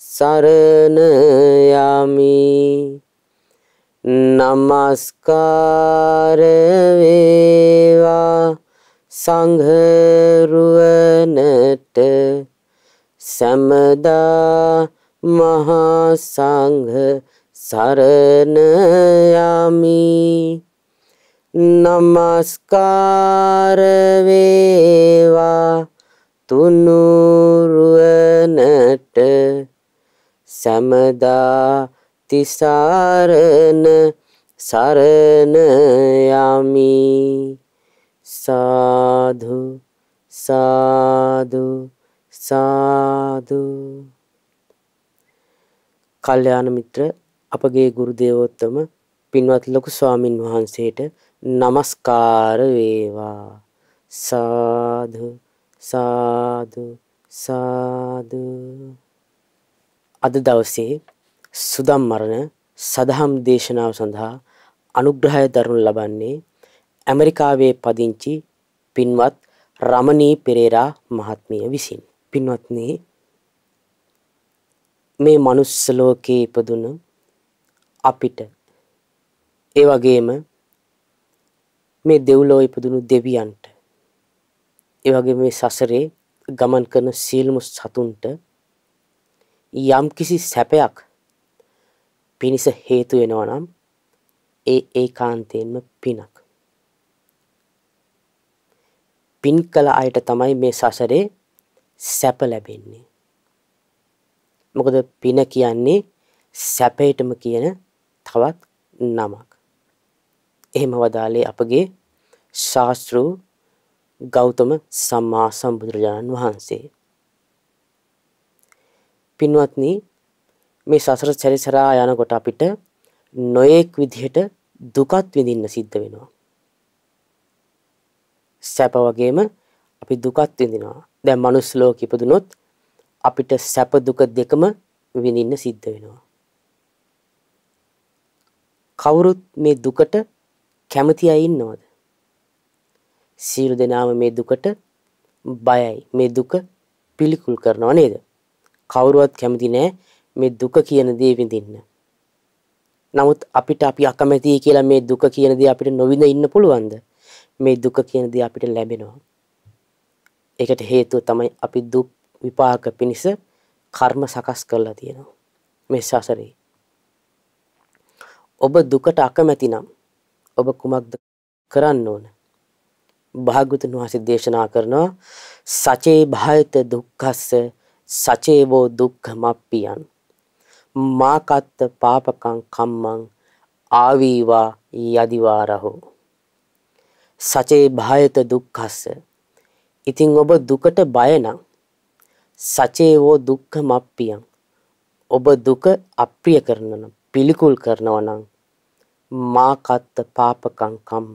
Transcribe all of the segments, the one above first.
සරණ යමි නමස්කාර වේවා සංඝ රුවනට සමදා මහා සංඝ සරණ යමි නමස්කාර වේවා තුනුරුවනට සැමදා තිසරණ සරණ යමි සාදු සාදු සාදු කල්යාණ මිත්‍ර අපගේ ගුරු දේවෝත්තම පින්වත් ලොකු ස්වාමින් වහන්සේට নমස්කාර වේවා සාදු සාදු සාදු අද දවසේ සුදම් මරණ සදහම් දේශනාව සඳහා අනුග්‍රහය දරනු ලබන්නේ ඇමරිකාවේ පදිංචි පින්වත් රමණී පෙරේරා මහත්මිය විසින්. පින්වත්නි මේ manuss ලෝකයේ ඉපදුන අපිට ඒ වගේම මේ දෙව්ලොව ඉපදුණු දෙවියන්ට ඒ වගේම මේ සසරේ ගමන් කරන සියලුම සතුන්ට යම්කිසි සැපයක් පිණිස හේතු වෙනවා නම් ඒ ඒකාන්තයෙන්ම පිනක්. පින් කළ අයට තමයි මේ සසරේ සැප ලැබෙන්නේ. මොකද පින කියන්නේ සැපේටම කියන තවත් නමක්. එහෙම වදාලේ අපගේ ශාස්තෘ ගෞතම සම්මා සම්බුදුරජාණන් වහන්සේ. පින්වත්නි මේ සසර සැරිසරා යනකොට අපිට නොයෙක් විදිහට දුකත් විඳින්න සිද්ධ වෙනවා. සැප වගේම අපි දුකත් විඳිනවා. දැන් manuss ලෝකෙ ඉපදුනොත් අපිට සැප දුක දෙකම විඳින්න සිද්ධ වෙනවා. කවුරුත් මේ දුකට කැමති අය ඉන්නවද? සියලු දෙනාම මේ දුකට බයයි. මේ දුක පිළිකුල් කරනව නේද? කවුරුවත් කැමති නෑ මේ දුක කියන දේ විඳින්න. නමුත් අපිට අපි අකමැතියි කියලා මේ දුක කියන දේ අපිට නොවිඳ ඉන්න පුළුවන්ද? මේ දුක කියන දේ අපිට ලැබෙනවා. ඒකට හේතුව තමයි අපි දුක් විපාක පිණිස කර්ම සකස් කරලා තියෙනවා. මේ සසරේ. ඔබ දුකට අකමැති නම් ඔබ කුමක්ද කරන්න ඕන? භාග්‍යතුන් වහන්සේ දේශනා කරනවා සචේ භායත දුක්ඛස්ස සචේවෝ දුක්ඛමප්පියං මාකත්ත පාපකං කම්මං ආවීවා යදිවාරහෝ සචේ භායත දුක්ඛස්ස ඉතින් ඔබ දුකට බය නම් සචේවෝ දුක්ඛමප්පියං ඔබ දුක අප්‍රිය කරන නම් පිළිකුල් කරනවා නම් මා කත්ත පාපකං කම්ම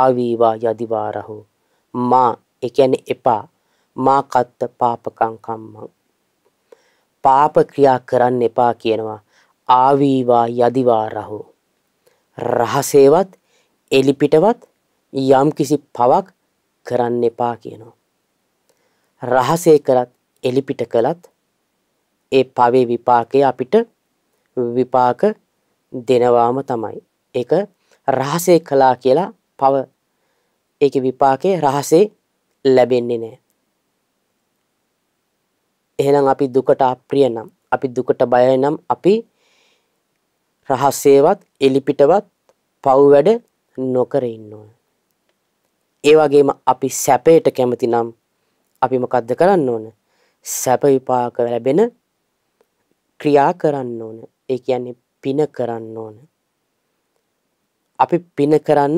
ආවීවා යදිවාරහෝ මා ඒ කියන්නේ එපා මාකත්ත පාපකං කම්මං. පාප ක්‍රියා කරන්න එපා කියනවා ආවීවා යදිවා රහෝ. රහසේවත් එලිපිටවත් යම් කිසි පවක් කරන්න එපා කියනවා. රහසේ කරත් එලිපිට කළත් ඒ පවේ විපාකය අපිට විපාක දෙනවාම තමයි. එක රහසේ කලා කියලා පව ඒක විපාකය රහසේ ලැබෙන්නේ නෑ. එහෙනම් අපි දුකට අප්‍රිය නම් අපි දුකට බයයි නම් අපි රහසේවත් එලිපිටවත් පව් වැඩ නොකර ඉන්න ඕන. ඒ වගේම අපි සැපයට කැමති නම් අපි මොකද්ද කරන්න ඕන? සැප විපාක ලැබෙන ක්‍රියා කරන්න ඕන. ඒ කියන්නේ පින කරන්න ඕන. අපි පින කරන්න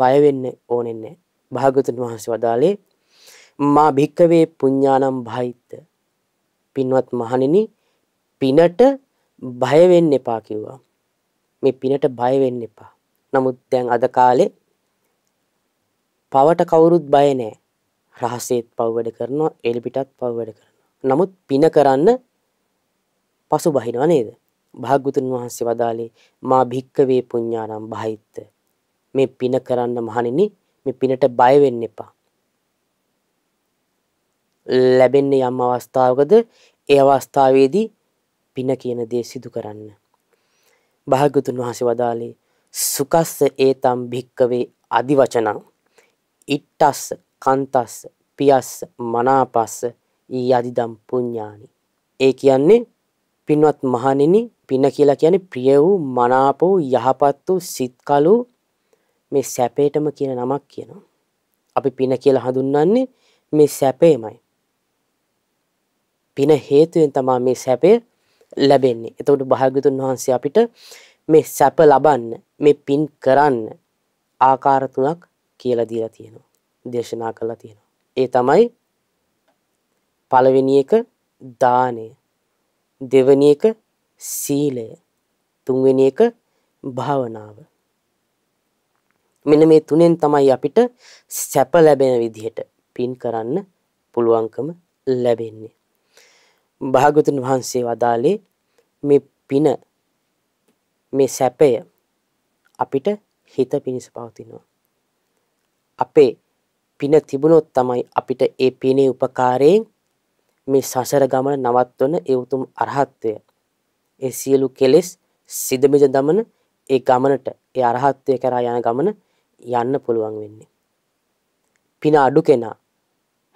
බය වෙන්න ඕනේ නැහැ. භාගතුන් වහන්සේ වදාලේ මා භික්කවේ පුඤ්ඤානම් භයිත්‍ත පින්වත් මහණෙනි පිනට බය වෙන්න එපා කිව්වා. මේ පිනට බය වෙන්න එපා. නමුත් දැන් අද කාලේ පවට කවුරුත් බය නැහැ. රහසෙත් පව් වැඩ කරනවා, එළිපිටත් පව් වැඩ කරනවා. නමුත් පින කරන්න පසු බහිනව නේද? භාග්‍යතුන් වහන්සේ වදාළේ මා භික්කවේ පුඤ්ඤානම් බහිත්ත. මේ පින කරන්න මහණෙනි, මේ පිනට බය වෙන්න එපා. ලැබෙන්නේ යම් අවස්ථාවකද ඒ අවස්ථාවේදී පින කියන දේ සිදු කරන්න. භාගතුන් වහසේ වදාලේ සුකස්ස ඒතම් භික්කවේ අධිවචනං ඉට්ටස්ස කන්තස්ස පියස්ස මනාපස්ස ඊ අධිදම් පුඤ්ඥානි. ඒ කියන්නේ පින්වත් මහනිනි පින කියලා කියන ප්‍රිය වූ මනාප වූ යහපත් වූ සිත්කලු මේ සැපේටම කියන නමක් කියනවා. අපි පින කියලා හඳුන්වන්නේ මේ සැපේමයි. පින හේතුවෙන් තමා මේ සැපය ලැබෙන්නේ. එතකොට භාග්‍යතුන් වහන්සේ අපිට මේ සැප ලබන්න මේ පින් කරන්න ආකාර තුනක් කියලා දීලා තියෙනවා. දේශනා කළා තියෙනවා. ඒ තමයි පළවෙනි එක දානය. දෙවෙනි එක සීලය. තුන්වෙනි එක භාවනාව. මෙන්න මේ තුනෙන් තමයි අපිට සැප ලැබෙන විදිහට පින් කරන්න පුළුවන්කම ලැබෙන්නේ. භාගතුන් වහන්සේ වදාලේ මේ පින මේ සැපය අපිට හිත පිණිස පවතිනවා. අපේ පින තිබුණොත් තමයි අපිට ඒ පිනේ උපකාරයෙන් මේ සසර ගමන නවත්වන ඒ උතුම් අරහත්ත්වය. ඒ සියලු කෙලෙස් සිදමිද දමන ඒ ගමනට ඒ අරහත්ත්වය කරා යන ගමන යන්න පුළුවන් වෙන්නේ. පින අඩු කෙනා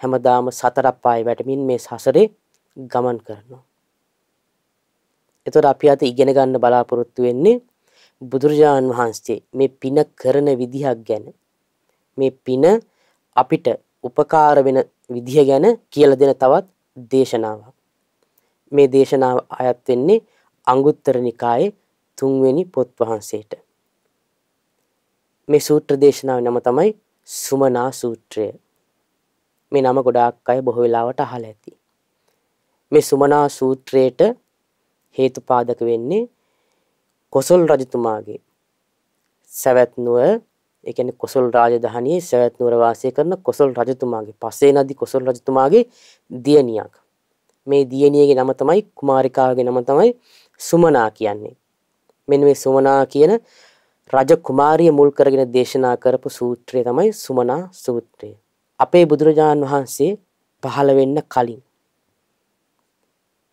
හැමදාම සතර පාය වැටමින් මේ සසරේ ගමන් කරනවා. එතකොට අපි අත ඉගෙන ගන්න බලාපොරොත්තු වෙන්නේ බුදුරජාන් වහන්සේ මේ පින කරන විදිහක් ගැන මේ පින අපිට උපකාර වෙන විදිහ ගැන කියලා දෙන තවත් දේශනාවක්. මේ දේශනාව අයත් වෙන්නේ අංගුත්තර නිකායේ තුන්වෙනි පොත් වහන්සේට. මේ සූත්‍ර දේශනාව නම තමයි සුමනා සූත්‍රය. මේ නම ගොඩාක් අය බොහෝ වෙලාවට අහලා ඇති. මේ සුමනා සූත්‍රයට හේතුපාදක වෙන්නේ කොසල් රජතුමාගේ සවැත් නුවර ඒ කියන්නේ කොසල් රාජධානියේ සවැත් නුවර වාසය කරන කොසල් රජතුමාගේ පසේ නදී කොසල් රජතුමාගේ දියණියක්. මේ දියණියගේ නම තමයි කුමාරිකාගේ නම තමයි සුමනා කියන්නේ. මෙන්න මේ සුමනා කියන රජ කුමාරිය මුල් කරගෙන දේශනා කරපු සූත්‍රය තමයි සුමනා සූත්‍රය. අපේ බුදුරජාන් වහන්සේ පහළ වෙන්න කලින්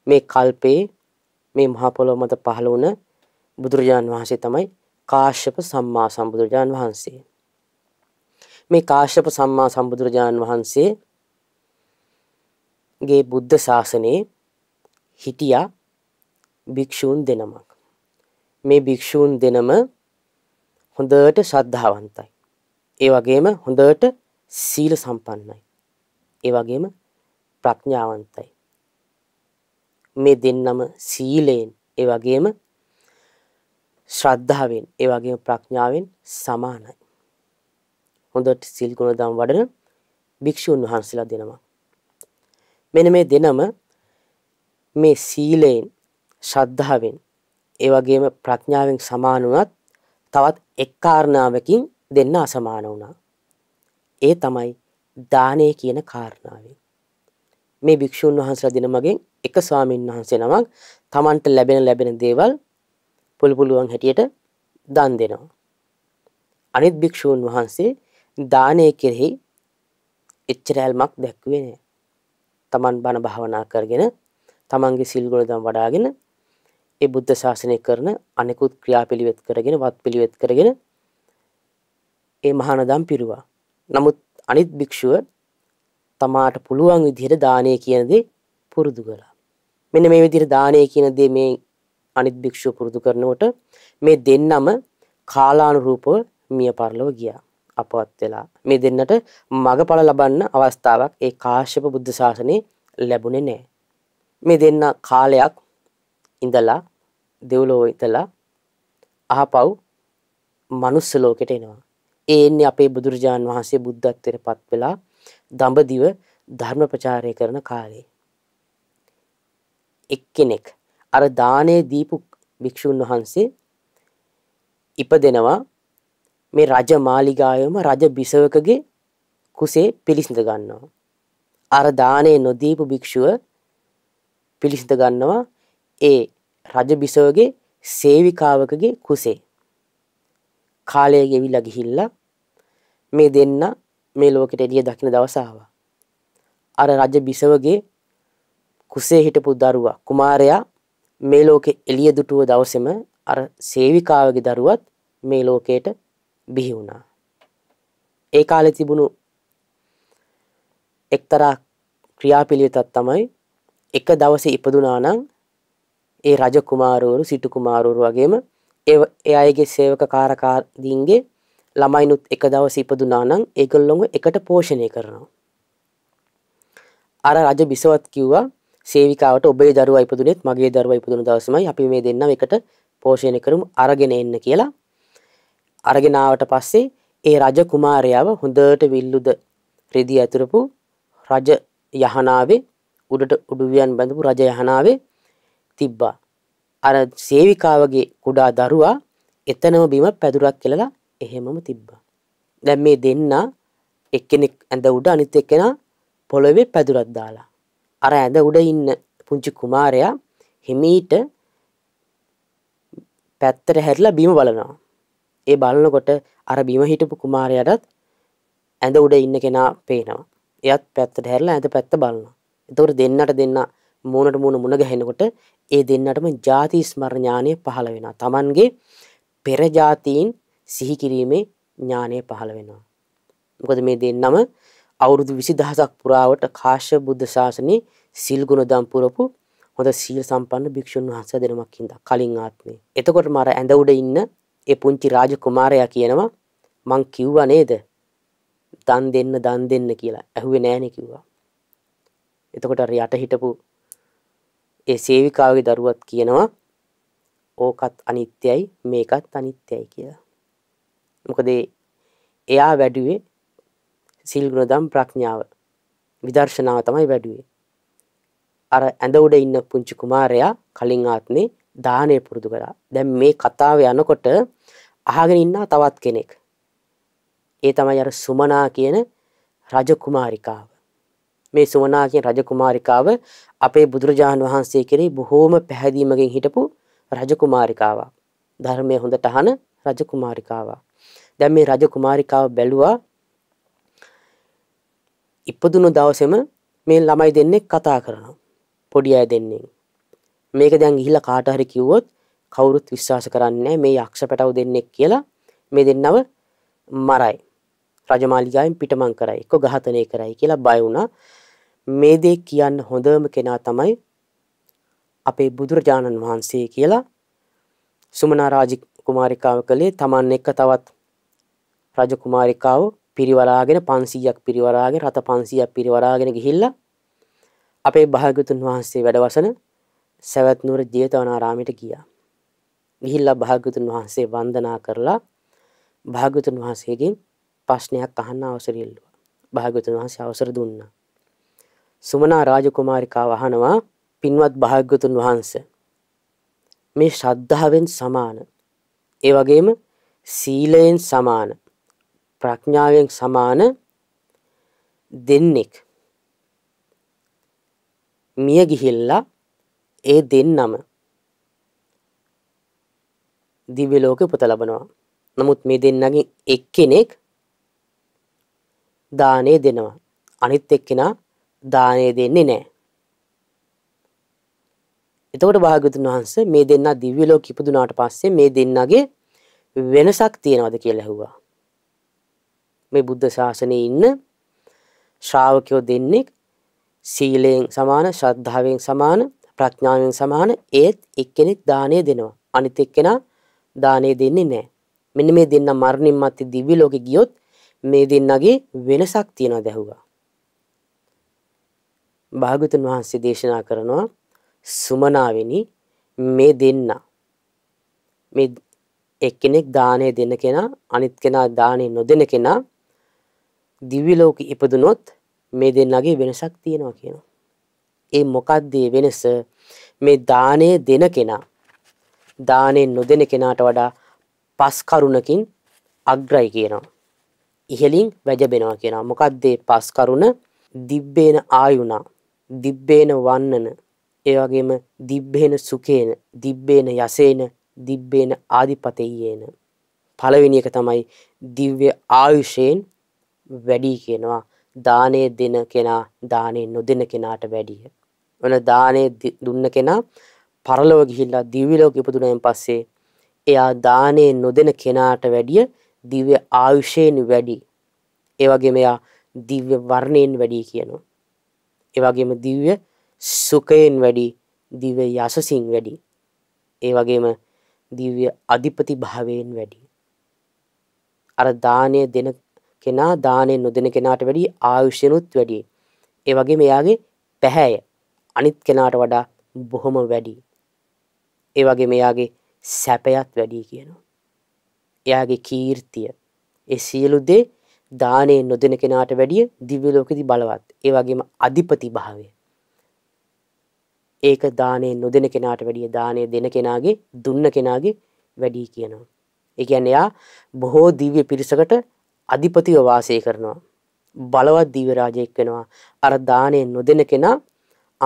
මේ කල්පේ මේ මහ පොළොව මත පහළ වුණ බුදුරජාන් වහන්සේ තමයි කාශ්‍යප සම්මා සම්බුදුරජාන් වහන්සේ. මේ කාශ්‍යප සම්මා සම්බුදුරජාන් වහන්සේ ගේ බුද්ධ ශාසනයේ හිටියා භික්ෂූන් දෙනමක්. මේ භික්ෂූන් දෙනම හොඳට ශ්‍රද්ධාවන්තයි. ඒ වගේම හොඳට සීල සම්පන්නයි. ඒ වගේම ප්‍රඥාවන්තයි. මේ දෙන්නම සීලයෙන් ඒ වගේම ශ්‍රද්ධාවෙන් ඒ වගේම ප්‍රඥාවෙන් සමානයි. හොඳට සිල් ගුණ දම් වඩන භික්ෂුන් වහන්සේලා දෙනවා. මෙන්න මේ දෙනම මේ සීලයෙන් ශ්‍රද්ධාවෙන් ඒ වගේම ප්‍රඥාවෙන් සමාන වුණත් තවත් එක් කාරණාවකින් දෙන්න අසමාන වුණා. ඒ තමයි දානය කියන කාරණාවෙන්. මේ භික්ෂූන් වහන්සේලා දෙනමගෙන් එක ස්වාමීන් වහන්සේ නමක් Tamanට ලැබෙන ලැබෙන දේවල් පුළු පුළුවන් හැටියට දන් දෙනවා. අනිත් භික්ෂූන් වහන්සේ දානය කෙරෙහි එච්චරල්මක් දැක්ුවේ නෑ. Taman බණ භාවනා කරගෙන Tamanගේ සිල් ගුණ වඩාගෙන ඒ බුද්ධ ශාසනය කරන අනෙකුත් ක්‍රියාපිළිවෙත් කරගෙන වත්පිළිවෙත් කරගෙන ඒ මහානදම් පිරුවා. නමුත් අනිත් භික්ෂුව තමාට පුළුවන් විදිහට දානය කියන දේ පුරුදු කළා. මෙන්න මේ විදිහට දානය කියන දේ මේ අනිත් භික්ෂුව පුරුදු කරනකොට මේ දෙන්නම කාලානුරූපව මිය පරලොව ගියා. අපවත් වෙලා මේ දෙන්නට මගඵල ලබන්න අවස්ථාවක් ඒ කාශ්‍යප බුද්ධ ශාසනයේ ලැබුණේ නැහැ. මේ දෙන්න කාලයක් ඉඳලා දෙව්ලොව ඉඳලා අහපව් මනුස්ස ලෝකෙට එනවා. ඒ එන්නේ අපේ බුදුරජාන් වහන්සේ බුද්ධත්වයට පත් වෙලා දඹදිව ධර්ම ප්‍රචාරය කරන කාලේ. එක්කෙනෙක් අර දානේ දීපු භික්ෂුන් වහන්සේ ඉපදෙනවා මේ රජ මාලිගාවෙම රජ බිසවකගේ කුසේ පිළිසිඳ ගන්නවා. අර දානේ නොදීපු භික්ෂුව පිළිසිඳ ගන්නවා ඒ රජ බිසවගේ සේවිකාවකගේ කුසේ. කාලය ගෙවිලා ගිහිල්ලා මේ දෙන්න මේ ලෝකෙට එළිය දකින්න දවස ආවා. අර රජ බිසවගේ කුසේ හිටපු දරුවා කුමාරයා මේ ලෝකෙ එළිය දුටුව දවසෙම අර සේවිකාවගේ දරුවත් මේ ලෝකයට බිහි වුණා. ඒ කාලේ තිබුණු එක්තරා ක්‍රියාපිළිවෙතක් තමයි එක දවසේ ඉපදුනා නම් ඒ රජ කුමාරවරු සිටු කුමාරවරු වගේම ඒ අයගේ සේවක කාරකාදීන්ගේ ළමයිනුත් එක දවසේ ඉපදුනා නම් ඒගොල්ලොම එකට පෝෂණය කරනවා. අර රජ බිසවත් කිව්වා සේවිකාවට ඔබේ දරුවා ඉපදුනේත් මගේ දරුවා ඉපදුණු දවසමයි අපි මේ දෙන්නම එකට පෝෂණය කරමු අරගෙන එන්න කියලා අරගෙන ආවට පස්සේ ඒ රජ කුමාරයාව හොඳට විල්ලුද රෙදි ඇතුරපු රජ යහනාවේ උඩට උඩුවියන් බඳපු රජ යහනාවේ තිබ්බා අර සේවිකාවගේ කුඩා දරුවා එතනම බිම පැදුරක් කෙලලා එහෙමම තිබ්බා දැන් මේ දෙන්න එක්කෙනෙක් ඇඳ උඩ අනිත් එක්කෙනා පොළවේ පැදුරක් දාලා අර ඇඳ උඩ ඉන්න පුංචි කුමාරයා හිමීට පැත්තට හැරිලා බිම බලනවා. ඒ බලනකොට අර බිම හිටපු කුමාරයාටත් ඇඳ උඩ ඉන්න කෙනා පේනවා. එයත් පැත්තට හැරිලා ඇඳ පැත්ත බලනවා. එතකොට දෙන්නට දෙන්න මූණට මූණ මුණ ගැහෙනකොට ඒ දෙන්නටම ಜಾති ස්මරණ ඥානය පහළ වෙනවා. Tamanගේ පෙර જાතීන් සිහි කිරීමේ ඥානය පහළ වෙනවා. මොකද මේ දෙන්නම අවුරුදු විසි දහසක් පුරාවට කාශ්‍ය බුද්ධ ශාසනයේ සිල් ගුණ දම් පුරපු හොඳ සීල් සම්පන්න භික්ෂුන් වහන්සේ දෙනමක් හින්දා කලින් ආත්මේ. එතකොට මර ඇඳ උඩ ඉන්න ඒ පුංචි රාජ කුමාරයා කියනවා මං කිව්වා නේද? දන් දෙන්න දන් දෙන්න කියලා. ඇහුවේ නෑනේ කිව්වා. එතකොට අර යට හිටපු ඒ සේවිකාවගේ දරුවත් කියනවා ඕකත් අනිත්‍යයි මේකත් අනිත්‍යයි කියලා. මොකද එයා වැඩුවේ සිල්ග්‍රදම් ප්‍රඥාව විදර්ශනාව තමයි වැඩුවේ. අර ඇඳ උඩ ඉන්න පුංචි කුමාරයා කලින් ආත්මේ දානය පුරුදු කරා. දැන් මේ කතාව යනකොට අහගෙන ඉන්නා තවත් කෙනෙක්. ඒ තමයි අර සුමනා කියන රජකුමාරිකාව. මේ සුමනා කියන රජකුමාරිකාව අපේ බුදුරජාණන් වහන්සේ කෙරෙහි බොහෝම පැහැදීමකින් හිටපු රජකුමාරිකාවක්. ධර්මය හොඳට අහන රජකුමාරිකාවක්. දැන් මේ රජකුමාරිකාව බැලුවා ඉපදුණු දවසේම මේ ළමයි දෙන්නේ කතා කරනවා. පොඩි අය දෙන්නේ. මේක දැන් ගිහිල්ලා කාට හරි කිව්වොත් කවුරුත් විශ්වාස කරන්නේ මේ යක්ෂ පැටව දෙන්නෙක් කියලා මේ දෙන්නව මරයි. රජමාලිගාවෙන් පිටමං කරයි. එක්ක ඝාතනය කරයි කියලා බය වුණා. මේ දේ කියන්න හොඳම කෙනා තමයි අපේ බුදුරජාණන් වහන්සේ කියලා සුමනා රාජ කුමාරිකාව කලේ Taman එක තවත් රජ කුමාරිකාව පිරිවරාගෙන පන්සීයක් පිරිවරාගෙන රත පන්සියක් පිරිවරාගෙන ගිහිල්ලා අපේ භාගතුන් වහන්සේ වැඩවසන සැවැත්නුවර ජේතවනාරාමිට ගියා. ගිහිල්ලා භාගතුන් වහන්සේ වන්දනා කරලා භාගතුන් වහන්සේගෙන් ප්‍රශ්නයක් අහන්න අවසරෙල්ලුවා. භාගතුන් වහන්සේ අවසර දුන්නා. සුමනා රාජකුමාරිකාව අහනවා පින්වත් භාගතුන් වහන්සේ මේ ශ්‍රද්ධාවෙන් සමාන ඒ වගේම සීලයෙන් සමාන ප්‍රඥාවෙන් සමාන දෙන්නෙක් මිය ගිහිල්ලා ඒ දෙන්නම දිව්‍ය ලෝකෙ උපත ලබනවා. නමුත් මේ දෙන්නගෙන් එක්කෙනෙක් දානේ දෙනවා. අනිත් එක්කෙනා දානේ දෙන්නේ නැහැ. එතකොට භාග්‍යවතුන් වහන්සේ මේ දෙන්නා දිව්‍ය ලෝකෙ ඉපදුනාට පස්සේ මේ දෙන්නගේ වෙනසක් තියනවාද කියලා ඇහුවා. මේ බුද්ධ ශාසනයේ ඉන්න ශ්‍රාවකයෝ දෙන්නේ සීලයෙන් සමාන ශ්‍රද්ධාවෙන් සමාන ප්‍රඥාවෙන් සමාන ඒත් එක්කෙනෙක් දානය දෙනවා. අනිත් එක්කෙනා දානය දෙන්නේ නැහැ. මෙන්න මේ දෙන්න මරණින් මත්තේ දිව්‍ය ලෝකෙ ගියොත් මේ දෙන්නගේ වෙනසක් තියනවා දැහුවා. භාගතුන් වහන්සේ දේශනා කරනවා සුමනාවෙනි මේ දෙන්න මේ එක්කෙනෙක් දානය දෙන කෙනා අනිත් කෙනා දානය නොදෙන කෙනා දිව්‍ය ලෝකෙ ඉපදුනොත් මේ දෙන්නගේ වෙනසක් තියෙනවා කියනවා. ඒ මොකක්ද වෙනස? මේ දාණය දෙන කෙනා දාණය නොදෙන කෙනාට වඩා පස් කරුණකින් අග්‍රයි කියනවා. ඉහලින් වැජබෙනවා කියනවා. මොකක්ද පස් කරුණ? දිබ්බේන ආයුණා, දිබ්බේන වන්නන, ඒ වගේම දිබ්බේන සුකේන, දිබ්බේන යසේන, දිබ්බේන ආදිපතේයේන. පළවෙනි එක තමයි දිව්‍ය ආයුෂයෙන් වැඩි කියනවා දානේ දෙන කෙනා දානේ නොදෙන කෙනාට වැඩිය. ඔන දානේ දුන්න කෙනා පරලොව ගිහිල්ලා දිව්‍ය ලෝකෙ ඉපදුනයින් පස්සේ එයා දානේ නොදෙන කෙනාට වැඩිය දිව්‍ය ආයුෂයෙන් වැඩි. ඒ වගේම එයා දිව්‍ය වර්ණයෙන් වැඩි කියනවා. ඒ වගේම දිව්‍ය සුඛයෙන් වැඩි, දිව්‍ය යසසින් වැඩි. ඒ වගේම දිව්‍ය අධිපති භාවයෙන් වැඩි. අර දානය දෙන කෙනා දානෙන් නොදෙන කෙනාට වැඩි ආයුෂ්‍යනුත් වැඩි. ඒ වගේ මෙයාගේ පැහැය අනිත් කෙනාට වඩා බොහොම වැඩි. ඒ වගේ මෙයාගේ සැපයත් වැඩි කියනවා. එයාගේ කීර්තිය ඒ සියලු දේ දානේ නොදෙන කෙනාට වැඩිය දිව්‍ය ලෝකෙදී බලවත්. ඒ වගේම අධිපති භාවය. ඒක දානේ නොදෙන කෙනාට වැඩිය දානේ දෙන කෙනාගේ දුන්න කෙනාගේ වැඩි කියනවා. ඒ කියන්නේ එයා බොහෝ දිව්‍ය පිරිසකට අධිපතිව වාසය කරනවා. බලවත් දිව්‍ය රාජයෙක් වෙනවා. අර දාණය නොදෙන කෙනා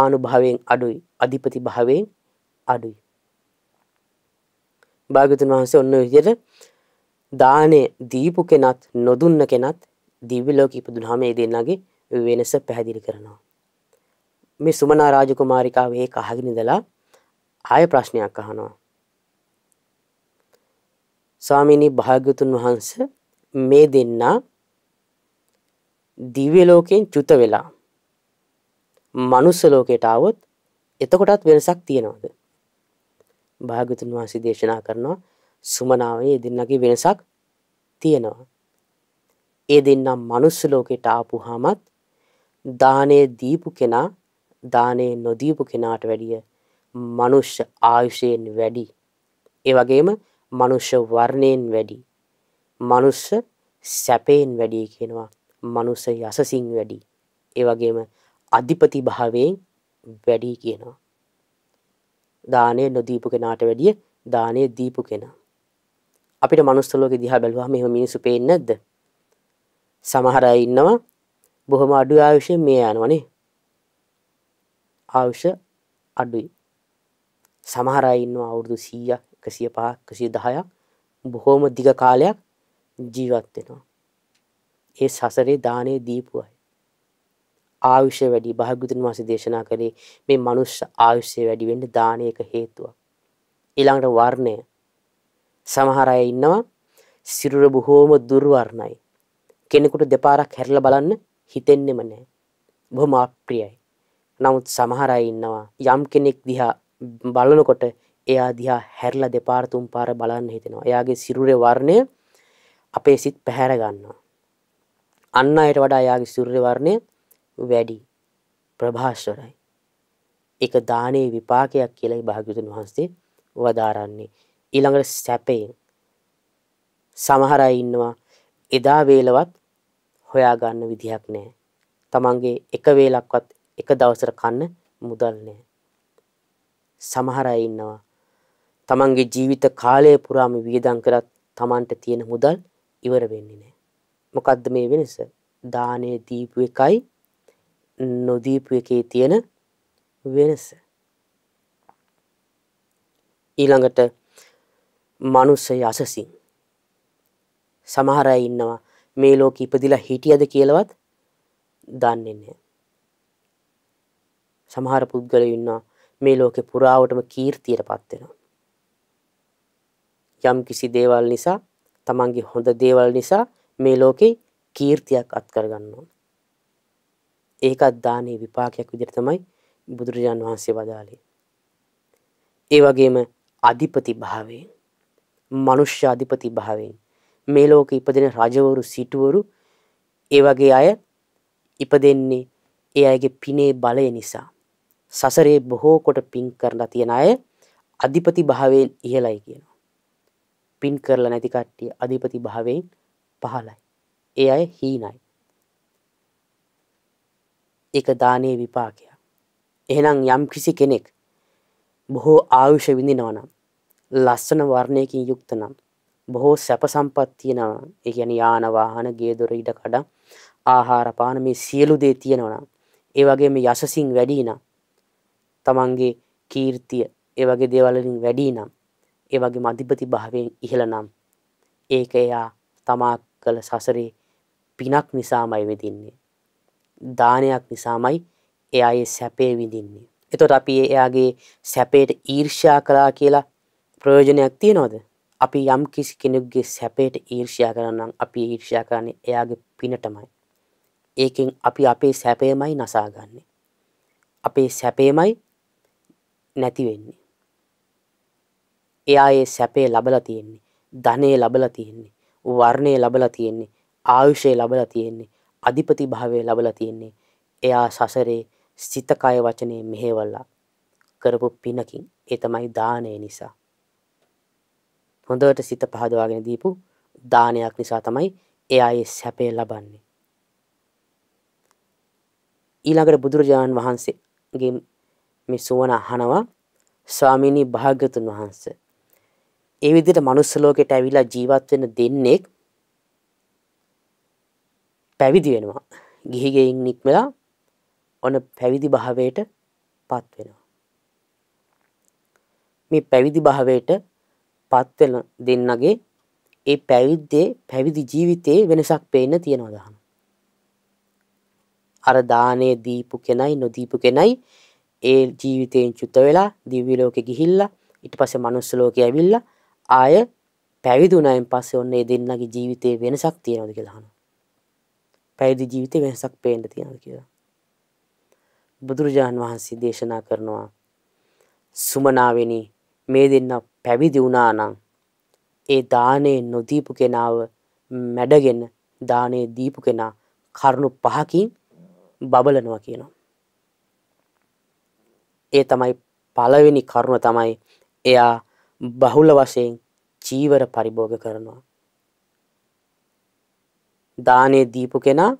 ආනුභාවයෙන් අඩුයි. අධිපති භාවයෙන් අඩුයි. භාගතුන් වහන්සේ ඔන්න විදිහට දාණය දීපු කෙනත් නොදුන්න කෙනත් දිව්‍ය ලෝකෙ ඉපදුනහම ඒ දෙන්නගේ වෙනස පැහැදිලි කරනවා. මේ සුමනා රාජකුමාරිකාව ඒක අහගෙන ඉඳලා ආය ප්‍රශ්නයක් අහනවා. ස්වාමීනි භාග්‍යතුන් වහන්සේ මේ දෙන්නා දිව්‍ය ලෝකයෙන් චුත වෙලා මනුස්ස ලෝකයට આવොත් එතකොටත් වෙනසක් තියනවාද භාගතුන් වහන්සේ දේශනා කරනවා සුමනාවේ දෙන්නගේ වෙනසක් තියෙනවා ඒ දෙන්නා මනුස්ස ලෝකයට ආපුහමත් දානේ දීපු කෙනා දානේ නොදීපු කෙනාට වැඩිය මනුෂ්‍ය ආයුෂයෙන් වැඩි ඒ වගේම මනුෂ්‍ය වර්ණයෙන් වැඩි මනුස්ස සැපයෙන් වැඩිය කියනවා මනුස්ස යසසිං වැඩි. ඒවගේම අධිපති භාවයෙන් වැඩි කියනවා. දානය නොදීපු කෙනාට වැඩිය දානය දීපු කෙනා. අපිට මනුස්සලෝක දිහා බැලවා මෙම මිනිසු පේෙන් නැද්ද. සමහර ඉන්නවා බොහොම අඩු ආයුෂය මේ යනවනේ ආවුෂ අඩුයි. සමහරයින්න අවුරුදු සීයක් කසිය පහක් කසිය දහයක් බොහෝම දිග කාලයක් ජීවත් වෙනවා. ඒ සසරේ දානේ දීපු අය. ආයුෂය වැඩි භාග්‍යවතුන් වහන්සේ දේශනා කළේ මේ මනුස්ස ආයුෂය වැඩි වෙන්න දානේ එක හේතුවක්. ඊළඟට වර්ණය. සමහර අය ඉන්නවා සිරුර බොහෝම දුර්වර්ණයි. කෙනෙකුට දෙපාරක් හැරිලා බලන්න හිතෙන්නෙම නැහැ. බොහොම අප්‍රියයි. නමුත් සමහර අය ඉන්නවා යම් කෙනෙක් දිහා බලනකොට එයා දිහා හැරිලා දෙපාර තුන් පාර බලන්න හිතෙනවා. එයාගේ සිරුරේ වර්ණය අපේ සිත් පැහැර ගන්නවා. අන්න අයට වඩා යාගේ සූර්ය වර්ණය වැඩි ප්‍රභාස්වරයි. ඒක දානේ විපාකයක් කියලා භාග්‍යවතුන් වහන්සේ වදාරන්නේ. ඊළඟට සැපයෙන් සමහර අය ඉන්නවා එදා වේලවත් හොයා ගන්න විදිහක් නැහැ. තමන්ගේ එක වේලක්වත් එක දවසට කන්න මුදල් නැහැ. සමහර අය ඉන්නවා තමන්ගේ ජීවිත කාලය පුරාම වියදම් කරත් තමන්ට තියෙන මුදල් ඉවර වෙන්නේ නෑ. මොකද්ද මේ වෙනස? දානය දීපු එකයි නොදීපු එකේ තියෙන වෙනස. ඊළඟට මනුස්සය අසසින් සමහර අය ඉන්නවා මේ ලෝකෙ ඉපදිලා හිටියද කියලාවත් දන්නේ නැහැ. සමහර පුද්ගලයෝ ඉන්නවා මේ ලෝකෙ පුරාවටම කීර්තියටපත් වෙනවා. යම් කිසි දේවල් නිසා තමන්ගේ හොඳ දේවල් නිසා මේ ලෝකේ කීර්තියක් අත්කරගන්න ඕන. ඒකත් දානේ විපාකයක් විදිහට තමයි බුදුරජාන් වහන්සේ වදාළේ. ඒ වගේම අධිපති භාවයෙන් මනුෂ්‍ය අධිපති භාවයෙන් මේ ලෝකේ ඉපදෙන රජවරු සිටුවරු ඒ වගේ අය ඉපදෙන්නේ ඒ අයගේ පිනේ බලය නිසා. සසරේ බොහෝ කොට පින් කරලා තියෙන අය අධිපති භාවයෙන් ඉහළයි කියනවා. පින් කරලා නැති කට්ටිය අධිපති භාවයෙන් පහළයි. ඒ අය හීනයි. ඒක දානයේ විපාකයක්. එහෙනම් යම් කිසි කෙනෙක් බොහෝ ආයුෂ විඳිනවා නම් ලස්සන වර්ණයකින් යුක්ත නම් බොහෝ සැප සම්පත් තියෙනවා. ඒ කියන්නේ යාන වාහන, ගේ දොර ඉඩ කඩ, ආහාර පාන මේ සියලු දේ තියෙනවා නම් ඒ වගේම යසසින් වැඩි නම් තමන්ගේ කීර්තිය ඒ වගේ දේවල් වලින් වැඩි නම් ඒ වගේම අධිපති භාවයෙන් ඉහළ නම් ඒක එයා තමා කළ සසරේ පිනක් නිසාමයි විඳින්නේ. දානයක් නිසාමයි එයා ඒ සැපේ විඳින්නේ. එතකොට අපි එයාගේ සැපයට ඊර්ෂ්‍යා කළා කියලා ප්‍රයෝජනයක් තියනවද? අපි යම් කිසි කෙනෙකුගේ සැපයට ඊර්ෂ්‍යා කරනනම් අපි ඊර්ෂ්‍යා කරන්නේ එයාගේ පිනටමයි. ඒකෙන් අපි අපේ සැපයමයි නසාගන්නේ. අපේ සැපයමයි නැති වෙන්නේ. එයා ඒ සැපේ ලබලා තියෙන්නේ. ධනේ ලබලා තියෙන්නේ. වර්ණේ ලබලා තියෙන්නේ. ආයුෂේ ලබලා තියෙන්නේ. අධිපති භාවයේ ලබලා තියෙන්නේ. එයා සසරේ සිත කය වචනේ මෙහෙවලා කරපු පිනකින් ඒ තමයි දානය නිසා. හොඳට සිත පහදවාගෙන දීපු දානයක් නිසා තමයි එයා ඒ සැපේ ලබන්නේ. ඊළඟට බුදුරජාණන් වහන්සේගේ මේ සුවන අහනවා ස්වාමිනී භාග්‍යතුන් වහන්සේ ඒ විදිහට manuss ලෝකෙට ඇවිලා ජීවත් වෙන දෙන්නේ පැවිදි වෙනවා. ගිහි ගෙයින් නික්මලා ඔන පැවිදි භාවයට පත් වෙනවා. මේ පැවිදි භාවයට පත් වෙන දෙන්නගේ ඒ පැවිද්දේ පැවිදි ජීවිතේ වෙනසක් පේන්න තියෙනවා දහන. අර දානේ දීපු කෙනයි නොදීපු කෙනයි ඒ ජීවිතයෙන් චුත වෙලා දිව්‍ය ලෝකෙ ගිහිල්ලා ඊට පස්සේ manuss ලෝකෙ ඇවිල්ලා ආය පැවිදුනයින් පස්සේ ඔන්න ඒ දෙන්නගේ ජීවිතේ වෙනසක් තියෙනවද කියලා අහනවා. පැවිදි ජීවිතේ වෙනසක් පේන්න තියෙනවද කියලා. බුදුරජාන් වහන්සේ දේශනා කරනවා සුමනාවෙනි මේ දෙන්න පැවිදි වුණා නම් ඒ දානේ නොදීපු කෙනාව මැඩගෙන දානේ දීපු කෙනා කරුණු පහකින් බබලනවා කියනවා. ඒ තමයි පළවෙනි කරුණ තමයි එයා බහුල වශයෙන් චීවර පරිභෝග කරනවා. දානේ දීපු කෙනා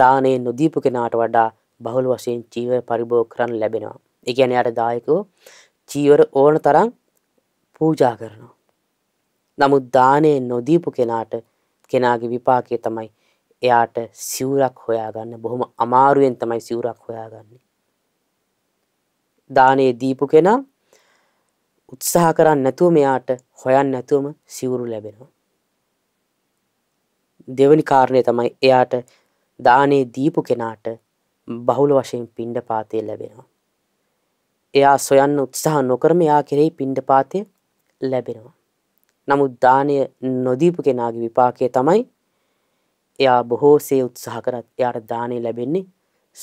දානේ නොදීපු කෙනාට වඩා බහුල වශයෙන් චීවර පරිභෝග කරන්න ලැබෙනවා. ඒ කියන්නේ යාට දායකෝ චීවර ඕන තරම් පූජා කරනවා. නමුත් දානේ නොදීපු කෙනාට කෙනාගේ විපාකය තමයි එයාට සිවුරක් හොයාගන්න බොහොම අමාරුවෙන් තමයි සිවුරක් හොයාගන්නේ. දානේ දීපු කෙනා උත්සාහ කරන්නේ නැතුව මෙයාට හොයන්න නැතුවම සිවුරු ලැබෙනවා. දෙවනි කාරණය තමයි එයාට දානේ දීපු කෙනාට බහුල වශයෙන් පිණ්ඩපාතය ලැබෙනවා. එයා සොයන්න උත්සාහ නොකරම එයා කෙරෙහි පිණ්ඩපාතය ලැබෙනවා. නමුත් දානය නොදීපු කෙනාගේ විපාකය තමයි එයා බොහෝසේ උත්සාහ කරත් එයාට දානය ලැබෙන්නේ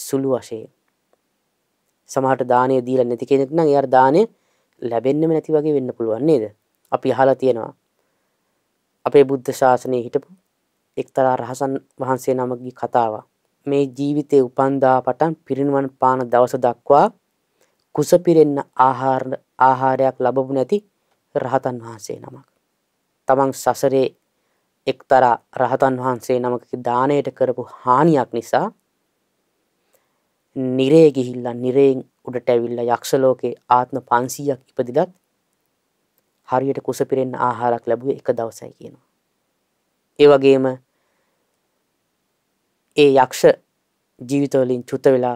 සුළු වශයෙන්. සමහරට දානය දීලා නැති කෙනෙක් නම් එයාට දානය ලැබෙන්න්නම නැති වගේ වෙන්න පුළුවන් නේද අපි අහලා තියෙනවා අපේ බුද්ධ ශාසනය හිටපු එක්තරා රහසන් වහන්සේ නමගේ කතාව මේ ජීවිතය උපන්දා පටන් පිරිනිවන් පාන දවස දක්වා කුසපිරෙන්න ආහාර ආහාරයක් ලබපු නැති රහතන් වහන්සේ නමක් තමන් සසරේ එක්තරා රහතන් වහන්සේ නමක දානයට කරපු හානියක් නිසා නිරේ ගිහිල්ලා නිරයෙන් උඩට ඇවිල්ලා යක්ෂ ලෝකේ ආත්ම 500ක් ඉපදිලත් හරියට කුස පිරෙන්න ආහාරයක් ලැබුවේ එක දවසයි කියනවා. ඒ වගේම ඒ යක්ෂ ජීවිතවලින් චුත වෙලා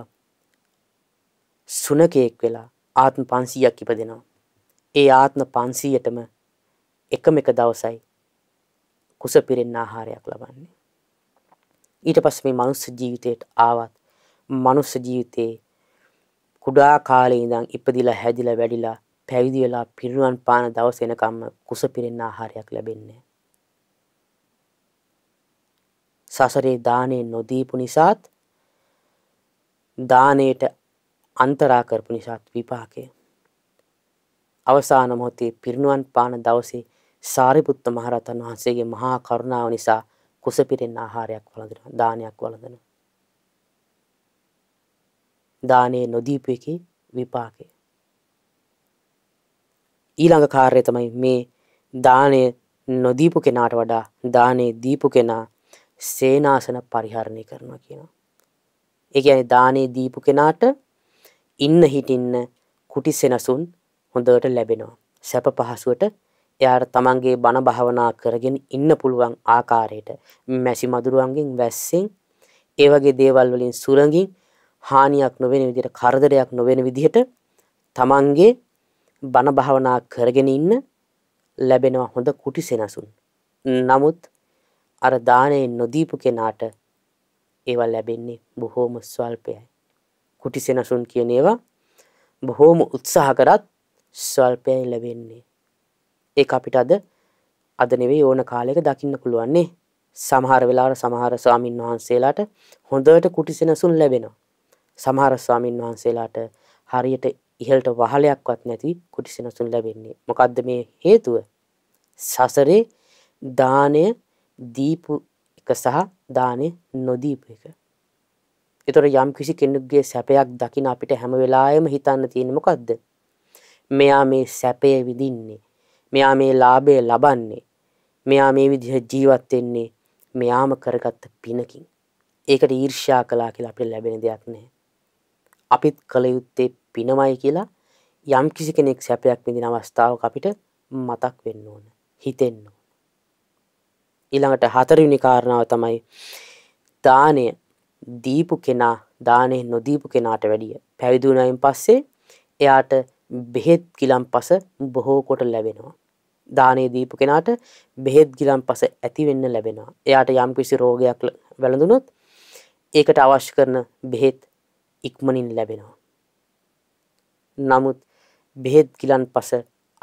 සුනකයෙක් වෙලා ආත්ම 500ක් ඉපදෙනවා. ඒ ආත්ම 500ටම එකම එක දවසයි කුස පිරෙන්න ආහාරයක් ලබන්නේ. ඊට පස්සේ මේ මනුස්ස ජීවිතයට ආවත් මනුස්ස ජීවිතේ කුඩා කාලේ ඉඳන් ඉපදිලා හැදිලා වැඩිලා පැවිදි වෙලා පිරුණුවන් පාන දවස එනකම්ම කුස පිරෙන්න ආහාරයක් ලැබෙන්නේ සසරේ දානේ නොදීපු නිසාත් දානයට අන්තරා කරපු නිසාත් විපාකය අවසාන මොහොතේ පිරිනුවන් පාන දවසේ සාරිපුත්ත මහරහතන් වහන්සේගේ මහා කරුණාව නිසා කුස පිරෙන්න ආහාරයක් වළඳනවා දානයක් වළඳනවා දානේ නොදීපු එකේ විපාකය. ඊළඟ කාර්යය තමයි මේ දානය නොදීපු කෙනාට වඩා දානේ දීපු කෙනා සේනාසන පරිහරණය කරනවා කියනවා. ඒ කියන්නේ දානේ දීපු කෙනාට ඉන්න හිටින්න කුටි සෙනසුන් හොඳට ලැබෙනවා. සැප පහසුවට එයාට තමන්ගේ බණ භාවනා කරගෙන ඉන්න පුළුවන් ආකාරයට මැසි මදුරුවන්ගෙන් වැස්සෙන් ඒ වගේ දේවල් වලින් සුරඟින් හානියක් නොවෙන විදිහට කරදරයක් නොවෙන විදිහට තමන්ගේ බණ භාවනා කරගෙන ඉන්න ලැබෙනවා හොඳ කුටි සෙනසුන්. නමුත් අර දානය නොදීපු කෙනාට ඒවල් ලැබෙන්නේ බොහෝම ස්වල්පයයි. කුටි සෙනසුන් කියන ඒවා බොහෝම උත්සාහ කරත් ස්වල්පයයි ලැබෙන්නේ. ඒ අපිට අද අද නෙවෙයි ඕන කාලයක දකින්න පුළුවන්නේ සමහර වෙලාවට සමහර ස්වාමින් වහන්සේලාට හොඳට කුටි සෙනසුන් ලැබෙනවා. සමහර ස්වාමින් වහන්සේලාට හරියට ඉහළට වහලයක්වත් නැති කුටිසිනසුන් ලැබෙන්නේ. මොකද්ද මේ හේතුව? සසරේ දානය දීපු එක සහ දානය නොදීපු එක. ඒතර යම් කිසි කෙනෙකුගේ සැපයක් දකින අපිට හැම වෙලාවෙම හිතන්න තියෙන්නේ මොකද්ද? මෙයා මේ සැපය විඳින්නේ. මෙයා මේ ලාභය ලබන්නේ. මෙයා මේ විදිහ ජීවත් වෙන්නේ මෙයාම කරගත්ත පිනකින්. ඒකට ඊර්ෂ්‍යා කළා කියලා අපිට ලැබෙන දෙයක් නැහැ. අපිත් කළ යුත්තේ පිනමයි කියලා යම් කිසි කෙනෙක් සැපයක් විඳින අවස්ථාවක අපිට මතක් වෙන්න ඕන හිතෙන්න ඕන ඊළඟට හතරවෙනි කාරණාව තමයි දානය දීපු කෙනා දානය නොදීපු කෙනාට වැඩිය පැවිදි වුණායින් පස්සේ එයාට බෙහෙත් ගිලම්පස බොහෝ කොට ලැබෙනවා දානය දීපු කෙනාට බෙහෙත් ගිලම්පස ඇති වෙන්න ලැබෙනවා එයාට යම් කිසි රෝගයක් වැළඳුනොත් ඒකට අවශ්‍ය කරන බෙහෙත් ඉක්මනින් ලැබෙනවා. නමුත් බෙහෙත් ගිලන් පස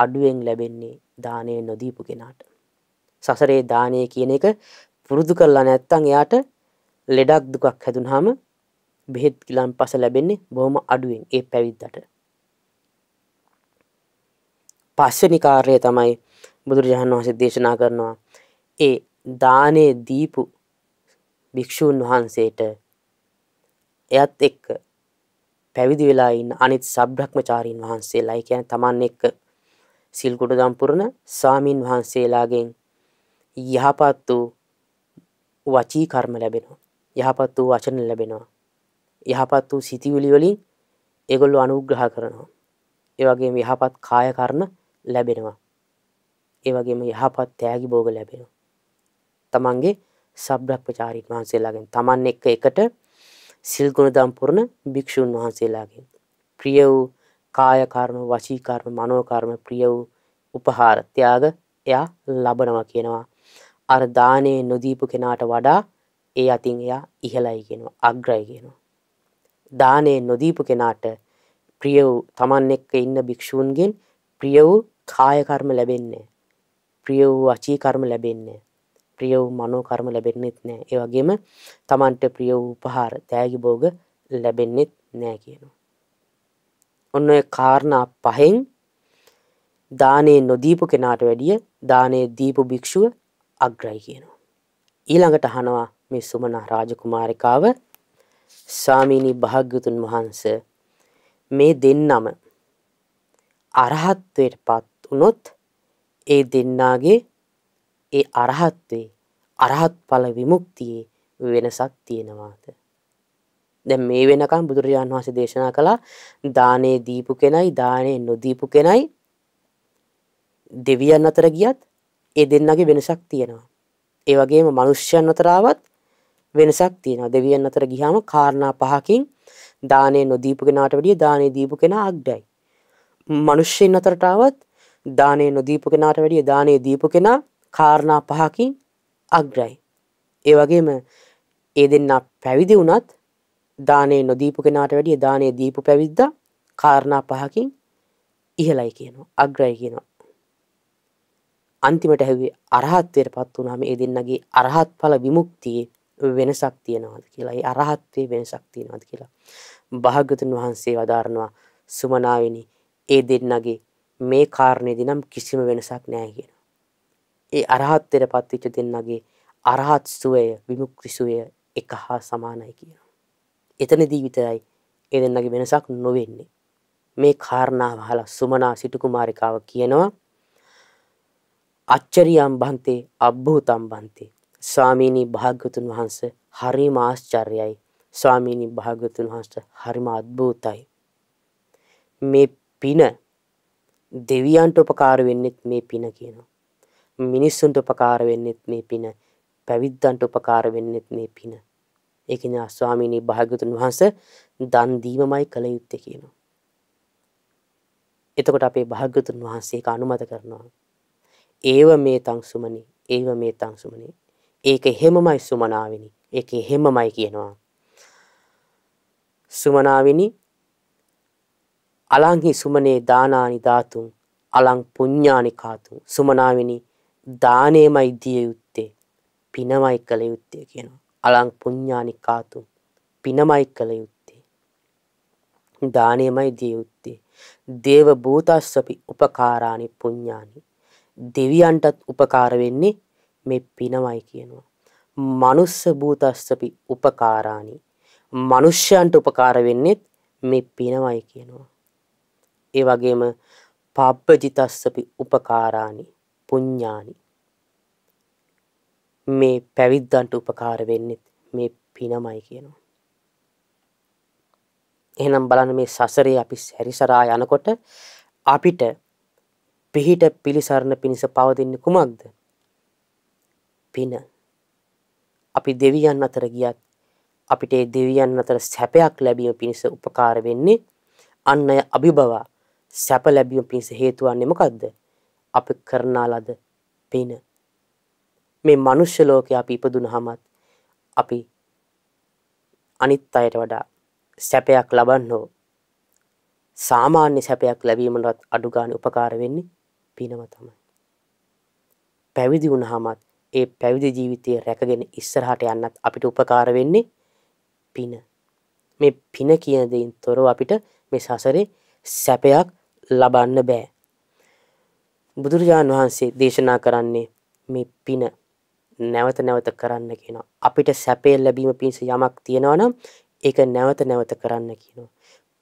අඩුවෙන් ලැබෙන්නේ දානය නොදීපු කෙනාට. සසරේ දානය කියන එක පුරුදු කරලා නැත්තං එයාට ලෙඩක් දුකක් හැදුනහම බෙහෙත් ගිලන් පස ලැබෙන්නේ බොහොම අඩුවෙන් ඒ පැවිද්දට. පස්වෙනි කාර්යය තමයි බුදුරජාණන් වහන්සේ දේශනා කරනවා ඒ දානේ දීපු භික්ෂූන් වහන්සේට එයත් එක්ක පැවිදි වෙලා ඉන්න අනිත් සබ්‍රහ්මචාරීන් වහන්සේලා. ඒ කියන්නේ Taman එක්ක සිල් කුඩදම් පුරන ස්වාමින් වහන්සේලාගෙන් යහපත් වූ වචී කර්ම ලැබෙනවා. යහපත් වූ වචන ලැබෙනවා. යහපත් වූ සිතිවිලි වලින් ඒගොල්ලෝ අනුග්‍රහ කරනවා. ඒ වගේම යහපත් කාය කර්ම ලැබෙනවා. ඒ වගේම යහපත් ත්‍යාගී භෝග ලැබෙනවා. තමන්ගේ සබ්‍රහ්මචාරීන් වහන්සේලාගෙන් තමන් එක්ක එකට සිල් ගුණ දම් පුරන භික්ෂුන් වහන්සේලාගෙන් ප්‍රිය වූ කාය කර්ම වචී කර්ම මනෝ කර්ම ප්‍රිය වූ උපහාර ත්‍යාග එයා ලබනවා කියනවා අර දානේ නොදීපු කෙනාට වඩා ඒ අතින් එයා ඉහළයි කියනවා අග්‍රයි කියනවා දානේ නොදීපු කෙනාට ප්‍රිය වූ Taman එක්ක ඉන්න භික්ෂූන්ගෙන් ප්‍රිය වූ කාය කර්ම ලැබෙන්නේ ප්‍රිය වූ අචී කර්ම ලැබෙන්නේ ප්‍රිය වූ මනෝ කර්ම ලැබෙන්නෙත් නෑ. ඒ වගේම තමන්ට ප්‍රිය වූ උපහාර තෑගි භෝග ලැබෙන්නෙත් නෑ කියනවා. ඔන්න ඔය කාරණා පහෙන් දානේ නොදීපු කෙනාට වැඩිය දානේ දීපු භික්ෂුව අග්‍රයි කියනවා. ඊළඟට අහනවා මේ සුමන රාජකුමාරිකාව ස්වාමීනි භාග්‍යතුන් වහන්ස මේ දෙන්නම අරහත්වයට පත් වුණොත් ඒ දෙන්නාගේ ඒ අරහත්වේ අරහත් පල විමුක්තියේ වෙනසක් තියෙනවාද. දැ මේ වෙනකම් බුදුරජාණන් වහස දේශනා කළා දානයේ දීපු කෙනයි දානය නොදීපු කෙනයි දෙවියන් අතර ගියත් ඒ දෙන්නගේ වෙනසක් තියෙනවා. ඒ වගේම මනුෂ්‍යයන් අතරාවත් වෙනසක් තියෙනවා. දෙවියන් අතර ගියාම කාරණා පහකින් දානය නොදීපු කෙනාට වැඩිය දානය දීපු කෙනා අග්ඩයි. මනුෂ්‍යයන් අතරටාවත් දානය නොදීපු කෙනාට වැඩිය දානය දීපු කෙනා කාරණා පහකින් අග්‍රයි. ඒ වගේම ඒ දෙන්නා පැවිදි වුණත් දානේ නොදීපු කෙනාට වැඩිය දානේ දීපු පැවිද්දා කාරණා පහකින් ඉහළයි කියනවා. අග්‍රයි කියනවා. අන්තිමට හැවේ අරහත්වයටපත් වුණාම ඒ දෙන්නගේ අරහත් ඵල විමුක්තියේ වෙනසක් තියනවාද කියලා. ඒ අරහත්වේ වෙනසක් තියනවාද කියලා. භාග්‍යතුන් වහන්සේ වදාරනවා සුමනාවෙනි ඒ දෙන්නගේ මේ කාරණේදී නම් කිසිම වෙනසක් නැහැ කියනවා. ඒ අරහත්ත්වයට පත්වෙච්ච දෙන්නගේ අරහත් සුවය විමුක්ති සුවය එක හා සමානයි කියනවා. එතනදී විතරයි ඒ දෙන්නගේ වෙනසක් නොවෙන්නේ. මේ කාරණාව අහලා සුමනා සිටු කුමාරිකාව කියනවා අච්චරියම් බන්තේ අබ්බූතම් බන්තේ ස්වාමීනි භාග්‍යතුන් වහන්සේ හරිම ආශ්චර්යයි ස්වාමීනි භාග්‍යතුන් වහන්සේ හරිම අද්භූතයි මේ පින දෙවියන්ට උපකාර වෙන්නේ මේ පින කියනවා මිනිස්සුන්ට උපකාර වෙන්නෙත් මේ පින පැවිද්දන්ට උපකාර වෙන්නෙත් මේ පින ඒකන ස්වාමීනී භාගතුන් වහන්ස දන් දීමමයි කළ යුත්තේ කියනවා. එතකොට අපේ භාගතුන් වහන්සේ අනුමත කරනවා. ඒව මේ තංසුමනි ඒව මේ තංසුමනි ඒක හෙමමයි සුමනාවනි එක හෙමමයි කියනවා. සුමනාවනි අලංහි සුමනේ දානානි ධාතුන් අලං පුඤ්ඥානිකාතුන් සුමනාවනි දානයමයි දිය යුත්තේ පිනමයි කළ යුත්තේ කියනවා. අලං පුඤ්ඥානිකාතුන් පිනමයි කළ යුත්තේ. දානයමයි දිය යුත්තේ. දේව භූතස්සපි උපකාරාණි පුඤ්ඥානි. දෙවියන්ටත් උපකාර වෙන්නේ මේ පිනමයි කියනවා. මනුස්ස භූතස්සපි උපකාරාණි. මනුෂ්‍යයන්ට උපකාර වෙන්නෙත් මේ පිනමයි කියනවා. ඒ වගේම පබ්බජිතස්සපි උපකාරාණි පුඤ්ඤානි. මේ පැවිද්දන්ට උපකාර වෙන්නෙත් මේ පිනමයි කියනවා. එහෙනම් බලන්න මේ සසරේ අපි සැරිසරා යනකොට අපිට පිහිට පිලිසරණ පිණිස පවතින්නේ කුමක්ද? පින. අපි දෙවියන් අතර ගියත් අපිට ඒ දෙවියන් අතර සැපයක් ලැබීම පිණිස උපකාර වෙන්නේ අන්නය අභිභවා සැප ලැබීම පිණිස හේතු වන්නේ මොකද්ද? අප කරනා ලද පින මේ මනුෂ්‍ය ලෝකේ අපි ඉපදුනහමත් අපි අනිත් අයට වඩා සැපයක් ලබන්න හෝ සාමාන්‍ය සැපයක් ලැබීමටත් අඩුගාන උපකාර වෙන්නේ පිනම තමයි. පැවිදි වුණහමත් ඒ පැවිදි ජීවිතය රැකගෙන ඉස්සරහට යන්නත් අපිට උපකාර වෙන්නේ පින. මේ පින කියන දෙයින් තොරව අපිට මේ සසරේ සැපයක් ලබන්න බෑ. බුදුරජාණන් වහන්සේ දේශනා කරන්නේ මේ පින නැවත නැවත කරන්න කියනවා. අපිට සැපේ ලැබීම පිණිස යමක් තියෙනවා නම් ඒක නැවත නැවත කරන්න කියනවා.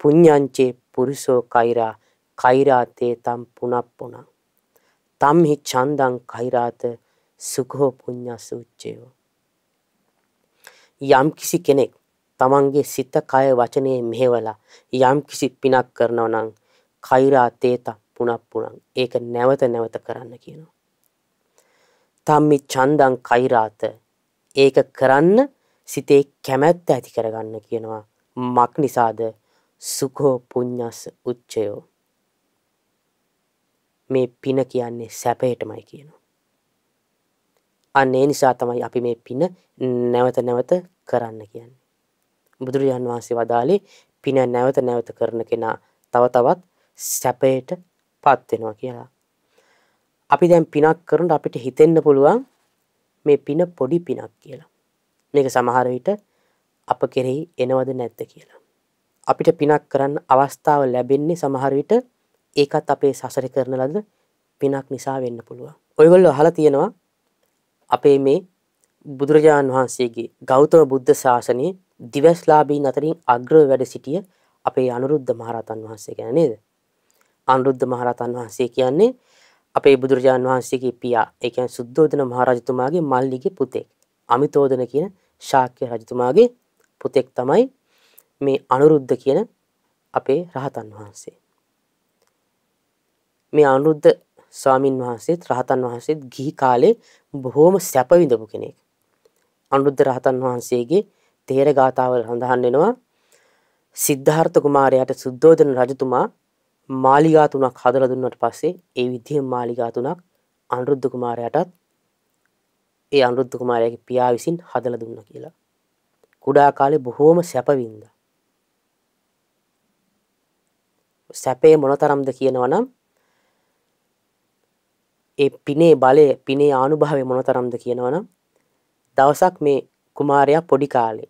පුඤ්ඤංචේ පුරිසෝ කෛරා කෛරාතේ තම් පුනප්පුණ. තම් හි ඡන්දං කෛරාත සුඛෝ පුඤ්ඤස් උච්චේව. යම් කිසි කෙනෙක් තමන්ගේ සිත කය වචනේ මෙහෙවලා යම් කිසි පිනක් කරනවා නම් කෛරාතේ තම් පුනක් පුනං ඒක නැවත නැවත කරන්න කියනවා. තම්මි චන්දං කෛරාත ඒක කරන්න සිතේ කැමැත්ත ඇති කරගන්න කියනවා මක් නිසාද සුකෝ පුඤ්ඥස් උච්චයෝ. මේ පින කියන්නේ සැපයටමයි කියනවා. අන්නේ නිසා තමයි අපි මේ පින නැවත නැවත කරන්න කියන්න. බුදුරජාන් වහන්සේ වදාලේ පින නැවත නැවත කරන කෙනා තව තවත් සැපයට පත්වෙනවා කියලා. අපි දැන් පිනක් කරනට අපිට හිතෙන්න පුළුවන් මේ පින පොඩි පිනක් කියලා. මේක සමහර විට අප කෙරෙහි එනවද නැද්ද කියලා. අපිට පිනක් කරන්න අවස්ථාව ලැබෙන්නේ සමහර විට ඒකත් අපේ සසර කරන ලද පිනක් නිසා වෙන්න පුළුවන්. ඔයගොල්ලෝ අහලා තියෙනවා අපේ මේ බුදුරජාණන් වහන්සේගේ ගෞතම බුද්ධ ශාසනයේ දිවස්ලාභීන් අතරින් අග්‍රව වැඩ සිටිය අපේ අනුරුද්ධ මහරහතන් වහන්සේ ගැන නේද? අනුරුද්ධ මහරතන් වහන්සේ කියන්නේ අපේ බුදුරජාන් වහන්සේගේ පියා ඒ කියන්නේ සුද්ධෝදන මහරජතුමාගේ මල්ලිගේ පුතෙක් අමිතෝදන කියන ශාක්‍ය රජතුමාගේ පුතෙක් තමයි මේ අනුරුද්ධ කියන අපේ රහතන් වහන්සේ මේ අනුරුද්ධ ස්වාමින් වහන්සේත් රහතන් වහන්සේත් ගිහි කාලේ බොහෝම සැප විඳපු කෙනෙක් අනුරුද්ධ රහතන් වහන්සේගේ තේර ගාථාවල සඳහන් වෙනවා සිද්ධාර්ථ කුමාරයාට සුද්ධෝදන රජතුමා මාලිගා තුනක් හදලා දුන්නට පස්සේ ඒ විදිහේ මාලිගා තුනක් අනුරුද්ධ කුමාරයාටත් ඒ අනුරුද්ධ කුමාරයාගේ පියා විසින් හදලා දුන්නා කියලා. කුඩා කාලේ බොහෝම සැපවින්ද. සැපේ මොනතරම්ද කියනවනම් ඒ පිනේ බලය පිනේ ආනුභාවය මොනතරම්ද කියනවනම් දවසක් මේ කුමාරයා පොඩි කාලේ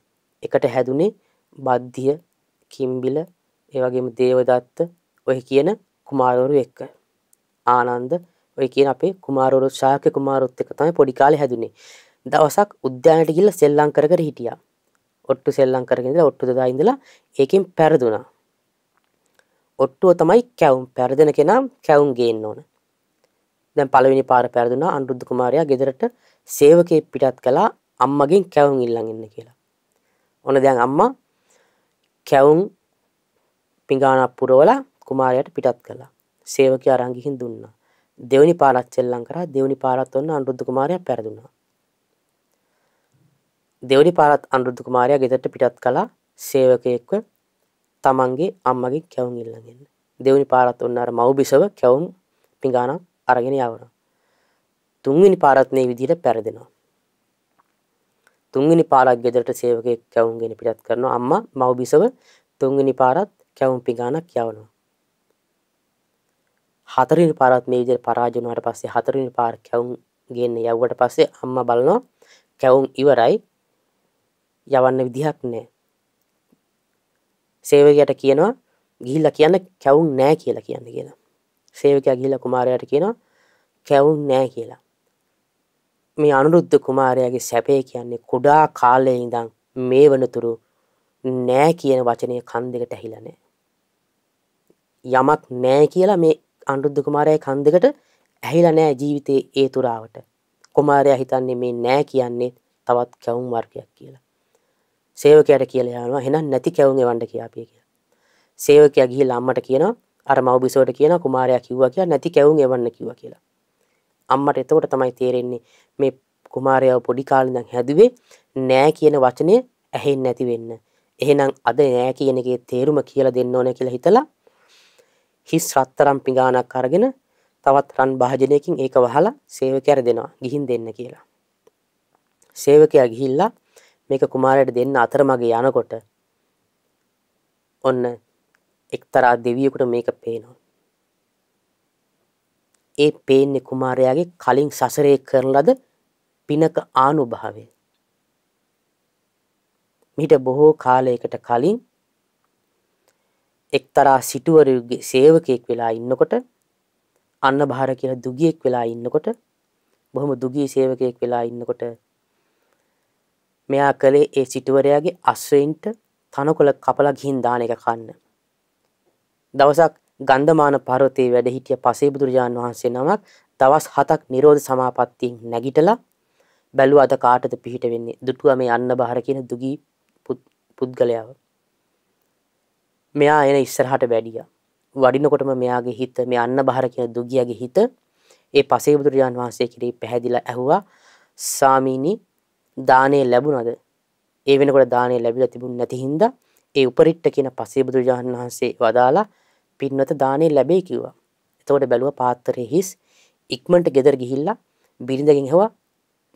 එකට හැදුනේ බද්ධිය කිම්බිල ඒ වගේම දේවදත්ත ඔය කියන කුමාරවරු එක්ක ආනන්ද ඔය කියන අපේ කුමාරවරු ශාක කුමාරොත් එක්ක තමයි පොඩි කාලේ හැදුනේ දවසක් උද්‍යානයට ගිහිල්ලා සෙල්ලම් කර කර හිටියා ඔට්ටු සෙල්ලම් කරගෙන ඉඳලා ඔට්ටු දදා ඉඳලා ඒකෙන් පෙරදුනා ඔට්ටුව තමයි කැවුම් පෙරදෙන කෙනා කැවුම් ගේන්න ඕන දැන් පළවෙනි පාර පෙරදුනා අනුරුද්ධ කුමාරයා ගෙදරට සේවකයෙක් පිටත් කළා අම්මගෙන් කැවුම් ඉල්ලන් ඉන්න කියලා ඔන්න දැන් අම්මා කැවුම් පිඟානක් පුරවලා කුමාරයාට පිටත් කළා. සේවකයා රංගිහින් දුන්නා. දෙවනි පාරක් සෙල්ලම් කරා දෙවනි පාරත් ඔන්න අනුරුද්ධ කුමාරයා පැරදුනා. දෙවනි පාරත් අනුරුද්ධ කුමාරයා ගෙදරට පිටත් කළා සේවකයෙක්ව තමන්ගේ අම්මගේ කැවුම් ඉල්ලගෙන. දෙවනි පාරත් ඔන්න අර මව්බිසව කැවුම් පිඟානක් අරගෙන යවනවා. තුන්වෙනි පාරත් මේ විදිහට පැරදෙනවා. තුන්වෙනි පාරක් ගෙදරට සේවකයෙක් කැවුම්ගෙන පිටත් කරනවා අම්මා මව්බිසව තුන්වෙනි පාරත් කැවුම් පිඟානක් යවනවා. හතරින් පාරත් මේ විදිහට පරාජය වුණාට පස්සේ හතරින් පාර කැවුම් ගේන්න යවුවට පස්සේ අම්මා බලනවා කැවුම් ඉවරයි යවන්න විදිහක් නැහැ. සේවකයාට කියනවා ගිහිල්ලා කියන්න කැවුම් නැහැ කියලා කියන්න කියලා. සේවකයා ගිහිල්ලා කුමාරයාට කියනවා කැවුම් නැහැ කියලා. මේ අනුරුද්ධ කුමාරයාගේ සැපේ කියන්නේ කුඩා කාලයේ ඉඳන් මේ වනතුරු නෑ කියන වචනය කන් දෙකට ඇහිලා නෑ. යමක් නෑ කියලා මේ අනුරුද්ධ කුමාරයයි කන්දකට ඇහිලා නෑ ජීවිතේ ඒ තුරාවට. කුමාරයා හිතන්නේ මේ නෑ කියන්නේ තවත් කැවුම් වර්ගයක් කියලා. සේවකයාට කියලා යනවා එහෙනම් නැති කැවුම් එවන්න කියලා අපි කියලා. සේවකයා ගිහිල්ලා අම්මට කියනවා අර මව බිසවට කියනවා කුමාරයා කිව්වා කියලා නැති කැවුම් එවන්න කිව්වා කියලා. අම්මට එතකොට තමයි තේරෙන්නේ මේ කුමාරයාව පොඩි කාලේ ඉඳන් හැදුවේ නෑ කියන වචනේ ඇහෙන්නේ නැති වෙන්න. එහෙනම් අද නෑ කියන එකේ තේරුම කියලා දෙන්න ඕනේ කියලා හිතලා හිස් රත්තරම් පිඟානක් අරගෙන තවත් රන් භාජනයකින් ඒක වහලා සේවකයාට දෙනවා ගිහින් දෙන්න කියලා. සේවකයා ගිහිල්ලා මේක කුමාරයට දෙන්න අතරමගේ යනකොට ඔන්න එක්තරා දෙවියෙකුට මේක පේනවා. ඒ පේන්නේ කුමාරයාගේ කලින් සසරේ කරන ලද පිනක ආනුභාවය. මිට බොහෝ කාලයකට කලින් එක්තරා සිටුවරයුගේ සේවකයෙක් වෙලා ඉන්නකොට අන්න භාර කියලා දුගියෙක් වෙලා ඉන්නකොට බොහොම දුගී සේවකයෙක් වෙලා ඉන්නකොට මෙයා කළේ ඒ සිටුවරයාගේ අස්වයින්ට තනකොළ කපලා ගිහින් දාන එක කන්න. දවසක් ගන්ධමාන පර්වතයේ වැඩ හිටිය පසේබුදුරජාන් වහන්සේ නමක් දවස් 7ක් නිරෝධ සමාපත්තියෙන් නැගිටලා බැලුව අද කාටද පිහිට වෙන්නේ දුටුවා මේ අන්න බහර කියන දුගී පුද්ගලයාව මෙයා එන ඉස්සරහට වැඩිය. වඩිනකොටම මෙයාගේ හිත මේ අන්න බහර කියන දුගියගේ හිත ඒ පසේ බුදුරජාන් වහන්සේ කිරී පැහැදිලා ඇහුවා සාමීනි දානේ ලැබුණද? ඒ වෙනකොට දානේ ලැබිලා තිබුණ නැති හින්දා ඒ උපරිට්ට කියන පසේ බුදුරජාන් වහන්සේ වදාලා පින්වත දානේ ලැබේ කිව්වා. එතකොට බැලුවා පාත්‍රයේ හිස් ඉක්මනට ගෙදර ගිහිල්ලා බිරිඳගෙන් ඇහුවා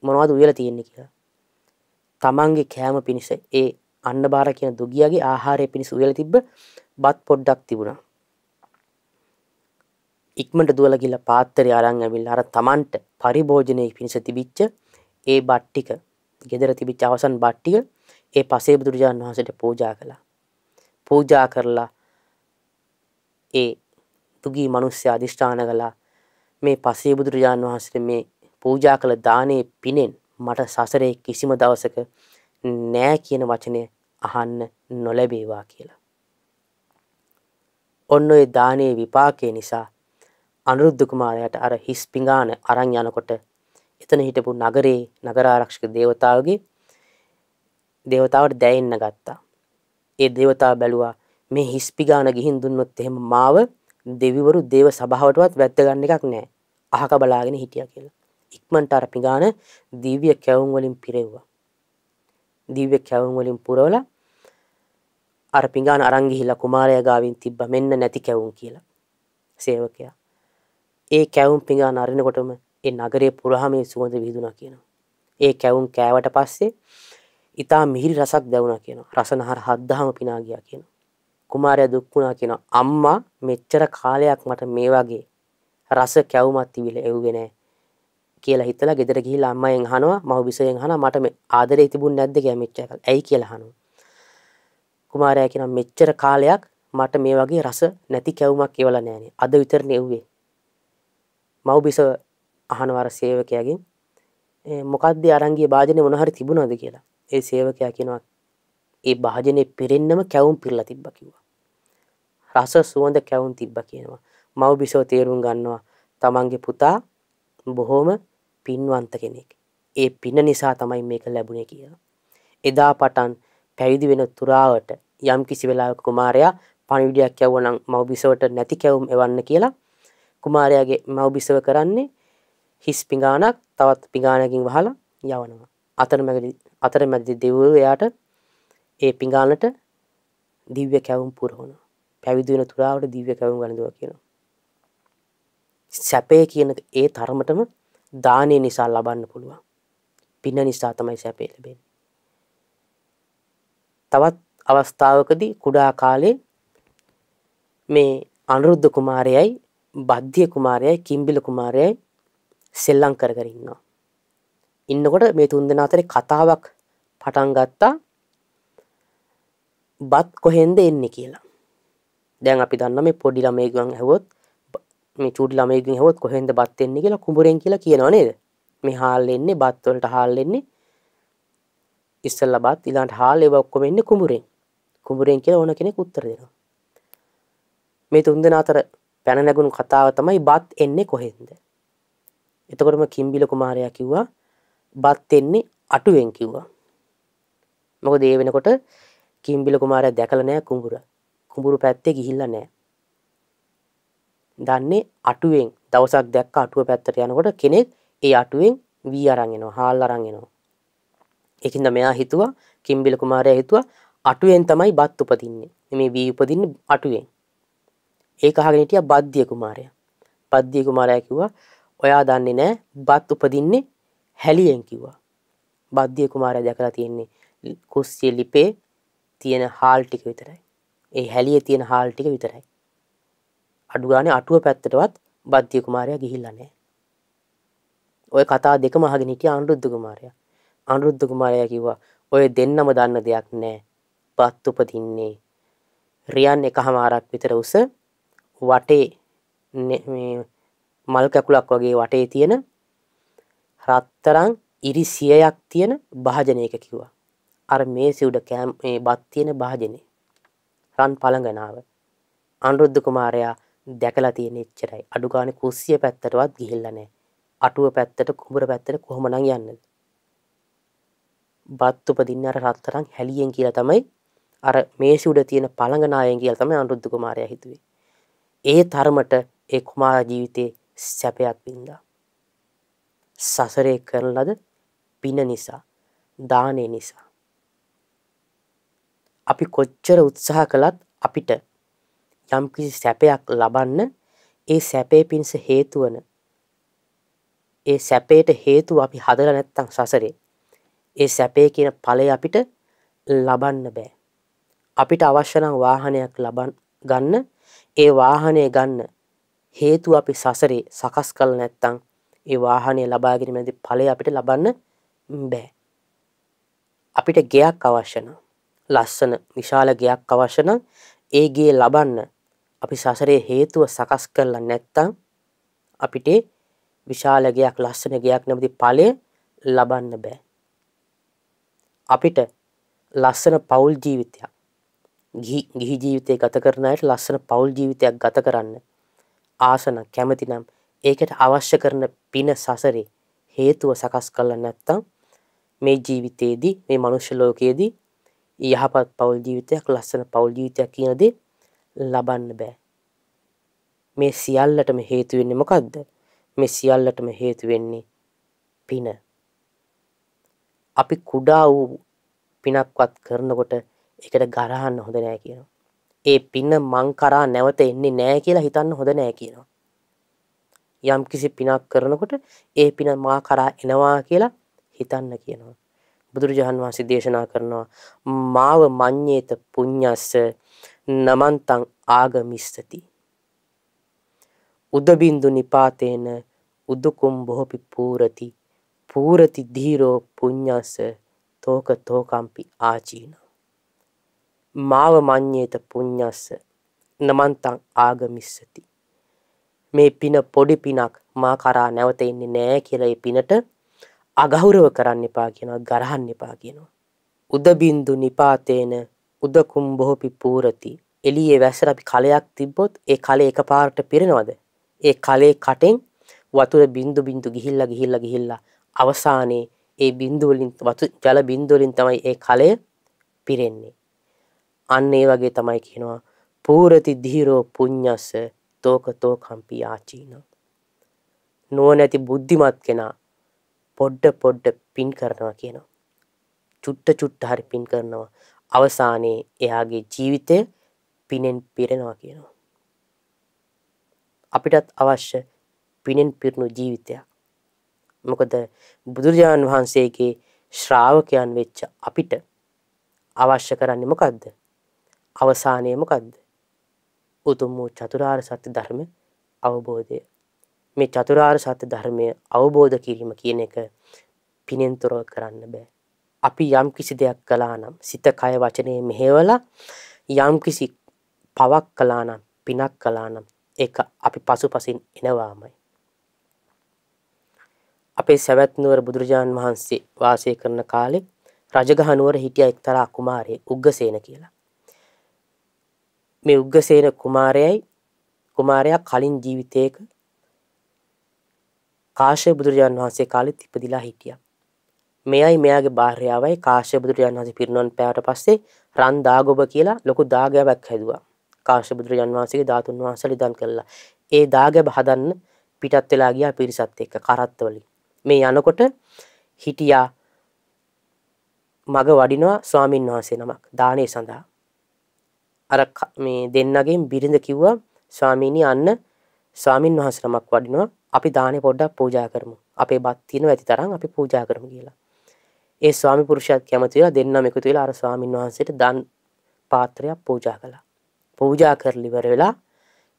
මොනවද උයලා තියෙන්නේ කියලා. තමන්ගේ කෑම පිණිස ඒ අන්න බාර කියන දුගියගේ ආහාරය පිණිස උයලා තිබ්බ බත් පොඩ්ඩක් තිබුණා. ඉක්මනට දුවලා ගිහලා පාත්‍රය අරන් ඇවිල්ලා අර Tamanට පරිභෝජනයේ පිණිස තිබිච්ච ඒ බත් ටික, gedara තිබිච්ච අවසන් බත් ටික ඒ පසේ බුදුරජාණන් වහන්සේට පූජා කළා. පූජා කරලා ඒ දුගී මිනිස්සු අදිෂ්ඨාන කළා මේ පසේ බුදුරජාණන් වහන්සේ මේ පූජා කළ දානේ පිනෙන් මට සසරේ කිසිම දවසක නෑ කියන වචනය අහන්න නොලැබේවා කියලා. ඔන්න ඔය දානයේ විපාකය නිසා අනුරුද්ධ කුමාරයාට අර හිස් පිඟාන අරන් යනකොට එතන හිටපු නගරේ නගරාරක්ෂක දේවතාවගේ දේවතාවට දැයින්න ගත්තා. ඒ දේවතාව බැලුවා මේ හිස් පිගාන ගිහින් දුන්නොත් එහෙම මාව දෙවිවරු දේව සභාවටවත් වැත්ත ගන්න එකක් නෑ. අහක බලාගෙන හිටියා කියලා. ඉක්මනට අර පිගාන දිව්‍ය කැවුම් වලින් පිරෙව්වා. දිව්‍ය කැවුම් වලින් පුරවලා අර පිඟාන අරන් ගිහිල්ලා කුමාරයා ගාවින් තිබ්බ මෙන්න නැති කැවුම් කියලා. සේවකයා. ඒ කැවුම් පිඟාන අරිනකොටම ඒ නගරේ පුරාම මේ සුවඳ විහිදුණා කියනවා. ඒ කැවුම් කෑවට පස්සේ ඊටා මිහිරි රසක් දැවුණා කියනවා. රසනහර 7000ම පිනා ගියා කියනවා. කුමාරයා දුක් වුණා කියනවා. අම්මා මෙච්චර කාලයක් මට මේ වගේ රස කැවුමක් තිබිලා එව්වේ නැහැ. කියලා හිතලා ගෙදර ගිහිල්ලා අම්මයෙන් අහනවා මව්බිසයෙන් අහනවා මට මේ ආදරේ තිබුණ නැද්ද කියලා මෙච්චර කාලෙ. ඇයි කියලා අහනවා. කුමාරයා කියනවා මෙච්චර කාලයක් මට මේ වගේ රස නැති කැවුමක් එවලා නැහනේ. අද විතරනේ එව්වේ. මව්බිස අහනවා අර සේවකයාගෙන් මොකද්ද අරංගියේ වාදනේ මොන හරි තිබුණාද කියලා. ඒ සේවකයා කියනවා ඒ වාදනේ පිරෙන්නම කැවුම් පිරලා තිබ්බා කිව්වා. රස සුවඳ කැවුම් තිබ්බා කියනවා. මව්බිසෝ තේරුම් ගන්නවා තමන්ගේ පුතා බොහොම පින්වන්ත කෙනෙක්. ඒ පින නිසා තමයි මේක ලැබුණේ කියලා. එදා පටන් පැවිදි වෙන තුරාවට යම් කිසි වෙලාවක කුමාරයා පණිවිඩයක් යවුවනම් මව්බිසවට නැති කැවුම් එවන්න කියලා කුමාරයාගේ මව්බිසව කරන්නේ හිස් පිඟානක් තවත් පිඟානකින් වහලා යවනවා. අතරමැදි අතරමැදි දෙවිවරු එයාට ඒ පිඟානට දිව්‍ය කැවුම් පුරවනවා. පැවිදි වෙන තුරාවට දිව්‍ය කැවුම් වළඳුවා කියනවා. සැපේ කියන ඒ තරමටම දානය නිසා ලබන්න පුළුවන්. පින්න නිසා තමයි සැපේ ලැබෙන්නේ. තවත් අවස්ථාවකදී කුඩා කාලේ මේ අනුරුද්ධ කුමාරයයි බද්ධිය කුමාරයයි කිම්බිල කුමාරයයි සෙල්ලම් කර කර ඉන්නවා. ඉන්නකොට මේ තුන්දෙනා අතරේ කතාවක් පටන් ගත්තා බත් කොහෙන්ද එන්නේ කියලා. දැන් අපි දන්න මේ පොඩි ළමයෙක් ගන් ඇහුවොත් මේ චුඩි ළමයකින් හොත් කොහෙන්ද බත් එන්නේ කියලා කුඹුරෙන් කියලා කියනවා නේද? මේ හාල් එන්නේ බත් වලට හාල් එන්නේ ඉස්සෙල්ලා බත් ඊළඟට හාල් ඒවා ඔක්කොම එන්නේ කුඹුරෙන්. කුඹුරෙන් කියලා ඕන කෙනෙක් උත්තර දෙනවා. මේ තුන්දෙනා අතර පැන නැගුණු කතාව තමයි බත් එන්නේ කොහෙන්ද? එතකොටම කිම්බිල කුමාරයා කිව්වා බත් එන්නේ අටුවෙන් කිව්වා. මොකද ඒ වෙනකොට කිම්බිල කුමාරයා දැකලා නැහැ කුඹුර. කුඹුරු පැත්තේ ගිහිල්ලා නැහැ. දන්නේ අටුවෙන් දවසක් දැක්ක අටුව පැත්තට යනකොට කෙනෙක් ඒ අටුවෙන් වී අරන් එනවා හාල් අරන් එනවා ඒකින්ද මෙයා හිතුවා කිම්බිල කුමාරයා හිතුවා අටුවෙන් තමයි බත් උපදින්නේ මේ වී උපදින්නේ අටුවෙන් ඒක අහගෙන හිටියා බද්දිය කුමාරයා බද්දිය කුමාරයා කිව්වා ඔයා දන්නේ නැහැ බත් උපදින්නේ හැලියෙන් කිව්වා බද්දිය කුමාරයා දැකලා තියෙන්නේ කුස්සිය ලිපේ තියෙන හාල් ටික විතරයි ඒ හැලියේ තියෙන හාල් ටික විතරයි අඩු ගානේ අටුව පැත්තටවත් බද්ධිය කුමාරයා ගිහිල්ලා නැහැ. ওই කතා දෙකම අහගෙන හිටිය අනුරුද්ධ කුමාරයා. අනුරුද්ධ කුමාරයා කිව්වා ඔය දෙන්නම දන්න දෙයක් නැහැ. බත් උපදින්නේ රියන් එකහමාරක් විතර උස වටේ මල් කැකුලක් වගේ වටේ තියෙන රත්තරං ඉරි සියයක් තියෙන භාජනයක කිව්වා. අර මේ සිවුඩ කෑම් බත් තියෙන භාජනය. රන් පළඟනාව. අනුරුද්ධ කුමාරයා දැකලා තියෙන එච්චරයි අඩු ගානේ කුස්සිය පැත්තටවත් ගිහිල්ලා නැහැ අටුව පැත්තට කුඹර පැත්තට කොහොමනම් යන්නද බත් උපදින්න අර රත්තරන් හැලියෙන් කියලා තමයි අර මේසි උඩ තියෙන පළඟනායෙන් කියලා තමයි අනුරුද්ධ කුමාරයා හිතුවේ ඒ තරමට ඒ කුමාර ජීවිතේ සැපයක් වින්දා සසරේ කරන ලද පින නිසා දානය නිසා අපි කොච්චර උත්සාහ කළත් අපිට යම්කිසි සැපයක් ලබන්න ඒ සැපේ පිණිස හේතු ඒ සැපේට හේතුව අපි හදලා නැත්තම් සසරේ ඒ සැපේ කියන ඵලය අපිට ලබන්න බෑ. අපිට අවශ්‍ය නම් වාහනයක් ලබන් ගන්න ඒ වාහනය ගන්න හේතු අපි සසරේ සකස් කළ නැත්තම් ඒ වාහනය ලබා ගැනීමේදී ඵලය අපිට ලබන්න බෑ. අපිට ගෙයක් අවශ්‍ය නම් ලස්සන විශාල ගෙයක් අවශ්‍ය නම් ඒ ගේ ලබන්න අපි සසරේ හේතුව සකස් කරලා නැත්තම් අපිට විශාල ගයක් ලස්සන ගයක් නැමති ඵලය ලබන්න බෑ. අපිට ලස්සන පෞල් ජීවිතයක් ගිහි ජීවිතය ගත කරන අයට ලස්සන පෞල් ජීවිතයක් ගත කරන්න ආසන කැමති නම් ඒකට අවශ්‍ය කරන පින සසරේ හේතුව සකස් කරලා නැත්තම් මේ ජීවිතයේදී මේ මනුෂ්‍ය ලෝකයේදී යහපත් පෞල් ජීවිතයක් ලස්සන පෞල් ජීවිතයක් කියන දේ ලබන්න බෑ. මේ සියල්ලටම හේතුවෙන්නේ මොකක්ද මේ සියල්ලටම හේතුවෙන්නේ පින. අපි කුඩා වූ පිනක්වත් කරනකොට එකට ගරහන්න හොඳ නෑ කියනවා. ඒ පින්න මංකරා නැවත එන්නේ නෑ කියලා හිතන්න හොඳ නෑ කියනවා. යම් කිසි පිනක් කරනකොට ඒ පින මා කරා එනවා කියලා හිතන්න කියනවා. බුදුරජාන් වහන්සේ දේශනා කරනවා මාව මඤ්ඤේත පුඤ්ඤස්ස නමන්තං ආගමිස්සති උදබින්දු නිපාතේන උදුකුම් බොහොපි පූරති පූරති ධීරෝ පුඤ්ඤස්ස තෝක තෝකම්පි ආචීන මාව මඤ්ඤේත පුඤ්ඤස්ස නමන්තං ආගමිස්සති මේ පින පොඩි පිනක් මා කරා නැවත එන්නේ නෑ කියලා ඒ පිනට අගෞරව කරන්න එපා කියනවා ගරහන්න එපා කියනවා. උදබින්දු නිපාතේන උදකුම් බොහොපි පූරති. එළියේ වැස්සට අපි කලයක් තිබ්බොත් ඒ කලේ එකපාරට පිරෙනවද? ඒ කලේ කටෙන් වතුර බින්දු බින්දු ගිහිල්ලා ගිහිල්ලා ගිහිල්ලා අවසානයේ ඒ බින්දු වලින් වතු ජල බින්දු වලින් තමයි ඒ කලය පිරෙන්නේ. අන්න ඒ වගේ තමයි කියනවා පූරති ධීරෝ පුඤ්ඤස්ස තෝක තෝකම්පි ආචීන. නුවණැති බුද්ධිමත් කෙනා පොඩ්ඩ පොඩ්ඩ පින් කරනවා කියනවා. චුට්ට චුට්ට හරි පින් කරනවා. අවසානයේ එයාගේ ජීවිතය පිනෙන් පිරෙනවා කියනවා. අපිටත් අවශ්‍ය පිනෙන් පිරුණු ජීවිතයක්. මොකද බුදුරජාණන් වහන්සේගේ ශ්‍රාවකයන් වෙච්ච අපිට අවශ්‍ය කරන්නේ මොකද්ද? අවසානයේ මොකද්ද? උතුම් වූ චතුරාර්ය සත්‍ය ධර්ම අවබෝධය මේ චතුරාර් සත්‍ය ධර්මය අවබෝධ කිරීම කියන එක පිනෙන්තුරව කරන්න බෑ. අපි යම් කිසි දෙයක් කලා නම් සිත කය වචනය මෙහෙවල යම් කිසි පවක් කලා නම් පිනක් කලා නම් ඒ අපි පසු පසින් එනවාමයි. අපේ සැවැත්නුවර බුදුරජාණන් වහන්සේ වාසය කරන කාලෙ රජගහනුවර හිටිය එක්තරා කුමාරය උග්ගසේන කියලා. මේ උග්ගසේන කුමාරයයි කුමාරයා කලින් ජීවිතයක කාශ්‍යප බුදුරජාන් වහන්සේ කාලෙත් ඉපදිලා හිටියා. මෙයයි මෙයාගේ භාර්යාවයි කාශ්‍යප බුදුරජාන් වහන්සේ පිරිනොන් පෑවට පස්සේ රන් දාගොබ කියලා ලොකු දාගැබක් හැදුවා. කාශ්‍යප බුදුරජාන් වහන්සේගේ ධාතුන් වහන්සේ ලිදන් කළා. ඒ දාගැබ හදන්න පිටත් වෙලා ගියා පිරිසත් එක්ක කරත්තවලින්. මේ යනකොට හිටියා මග වඩිනවා ස්වාමින් වහන්සේ නමක් දානේ සඳහා. අර මේ දෙන්නගෙන් බිරිඳ කිව්වා ස්වාමීනි අන්න ස්වාමින් වහන්සේ නමක් වඩිනවා අපි දානේ පොඩ්ඩක් පූජා කරමු. අපේ බත් තියෙන ඇති තරම් අපි පූජා කරමු කියලා. ඒ ස්වාමි පුරුෂයාත් කැමති වෙලා දෙන්නම එකතු වෙලා අර ස්වාමින් වහන්සේට දන් පාත්‍රයක් පූජා කළා. පූජා කරලා ඉවර වෙලා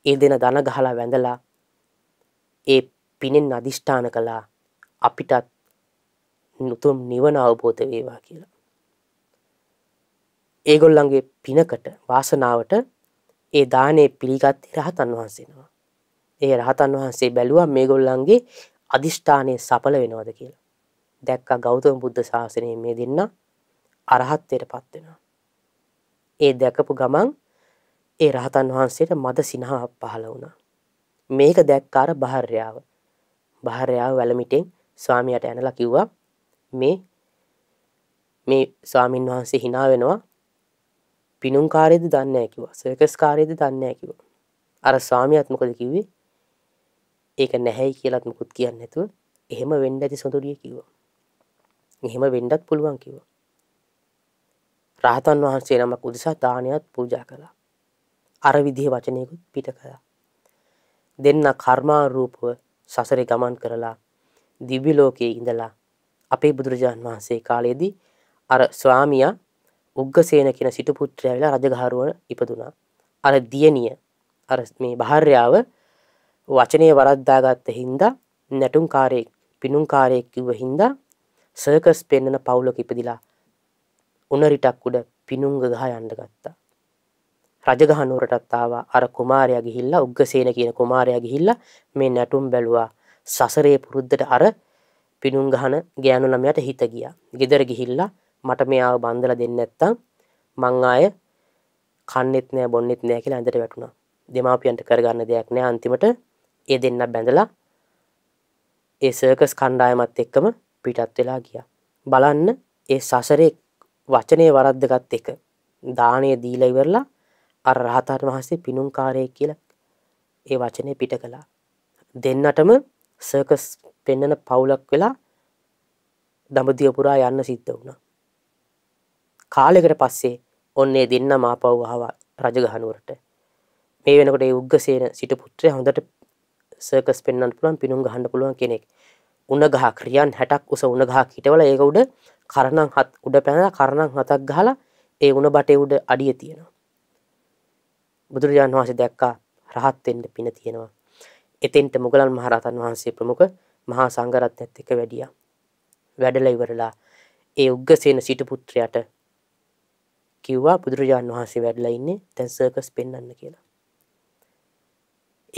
ඒ දෙන දන ගහලා වැඳලා ඒ පිනෙන් අදිෂ්ඨාන කළා අපිටත් උතුම් නිවන අවබෝධ වේවා කියලා. ඒගොල්ලන්ගේ පිනකට වාසනාවට ඒ දානේ පිළිගත්තේ රහතන් වහන්සේනවා. ඒ රහතන් වහන්සේ බැලුවා මේගොල්ලන්ගේ අදිෂ්ඨානය සඵල වෙනවද කියලා. දැක්ක ගෞතම බුද්ධ ශාසනයේ මේ දෙන්න අරහත්ත්වයට පත් වෙනවා. ඒ දැකපු ගමන් ඒ රහතන් වහන්සේට මද සිනහාවක් පහළ වුණා. මේක දැක්ක අර බහර්යාව. බහර්යාව වැලමිටෙන් ස්වාමියාට ඇනලා කිව්වා මේ මේ ස්වාමින් වහන්සේ hina වෙනවා. පිනුම් කාර්යයේද දන්නේ නැහැ කිව්වා. සර්කස් කාර්යයේද දන්නේ නැහැ කිව්වා. අර ස්වාමියාත් මොකද කිව්වේ? ඒක නැහැයි කියලත් මුකුත් කියන්න නැතුව එහෙම වෙන්න ඇති සොඳුරිය කිව්වා. එහෙම වෙන්නත් පුළුවන් කිව්වා. රහතන් වහන්සේ නමක් උදෙසා දානයත් පූජා කළා. අර විදිහේ වචනයකුත් පිට කළා. දෙන්න කර්මාරූපව සසරේ ගමන් කරලා දිව්‍ය ලෝකයේ ඉඳලා අපේ බුදුරජාන් වහන්සේ කාලයේදී අර ස්වාමියා උග්ගසේන කියන සිටු පුත්‍රයා වෙලා රජගහරුව ඉපදුනා. අර දියණිය අර මේ භාර්යාව වචනේ වරද්දාගත්ත හින්දා නැටුම්කාරයෙක් පිනුම්කාරයෙක් කිව්ව හින්දා සර්කස් පෙන්නන පවුලක ඉපදිලා උනරිටක් උඩ පිනුංග ගහ යන්න ගත්තා. රජගහ නුවරටත් ආවා අර කුමාරයා ගිහිල්ලා උග්ගසේන කියන කුමාරයා ගිහිල්ලා මේ නැටුම් බැලුවා සසරේ පුරුද්දට අර පිනුම් ගහන ගෑනු ළමයට හිත ගියා. ගෙදර ගිහිල්ලා මට මෙයාව බන්දලා දෙන්න නැත්තම් මං ආය කන්නෙත් නෑ බොන්නෙත් නෑ කියලා ඇඳට වැටුණා. දෙමාපියන්ට කරගන්න දෙයක් නෑ අන්තිමට ඒ දෙන්න බැඳලා ඒ සර්කස් කණ්ඩායමත් එක්කම පිටත් වෙලා ගිය. බලන්න ඒ සසරේ වචනය වරද්දගත් එක දානය දීලයිවරලා අර රහතන් වහන්සේ පිනුම්කාරය කියල ඒ වචනය පිට කළා. දෙන්නටම සර්කස් පෙන්නන පවුලක් වෙලා දඹදියපුරා යන්න සිද්ධ වුණා. කාලෙකට පස්සේ ඔන්නේ දෙන්න මාපව් හවා රජගහනුවරට මේ වෙනකොට උග්ගසේන සිට පුත්‍රය හොඳට සර්කස් පෙන්වන්න පුළුවන් පිනුම් ගහන්න පුළුවන් කෙනෙක් උණ ගහ ක්‍රියන් 60ක් උස උණ ගහක් හිටවලා ඒක උඩ කරණම් හත් උඩ පැනලා කරණම් හතක් ගහලා ඒ උණ බටේ උඩ අඩිය තියෙනවා බුදුරජාණන් වහන්සේ දැක්කා රහත් වෙන්න පින තියෙනවා එතෙන්ට මුගලන් මහරහතන් වහන්සේ ප්‍රමුඛ මහා සංඝරත්නයත් එක්ක වැඩියා වැඩලා ඉවරලා ඒ උග්ගසේන සිටු පුත්‍රයාට කිව්වා බුදුරජාණන් වහන්සේ වැඩලා ඉන්නේ දැන් සර්කස් පෙන්වන්න කියලා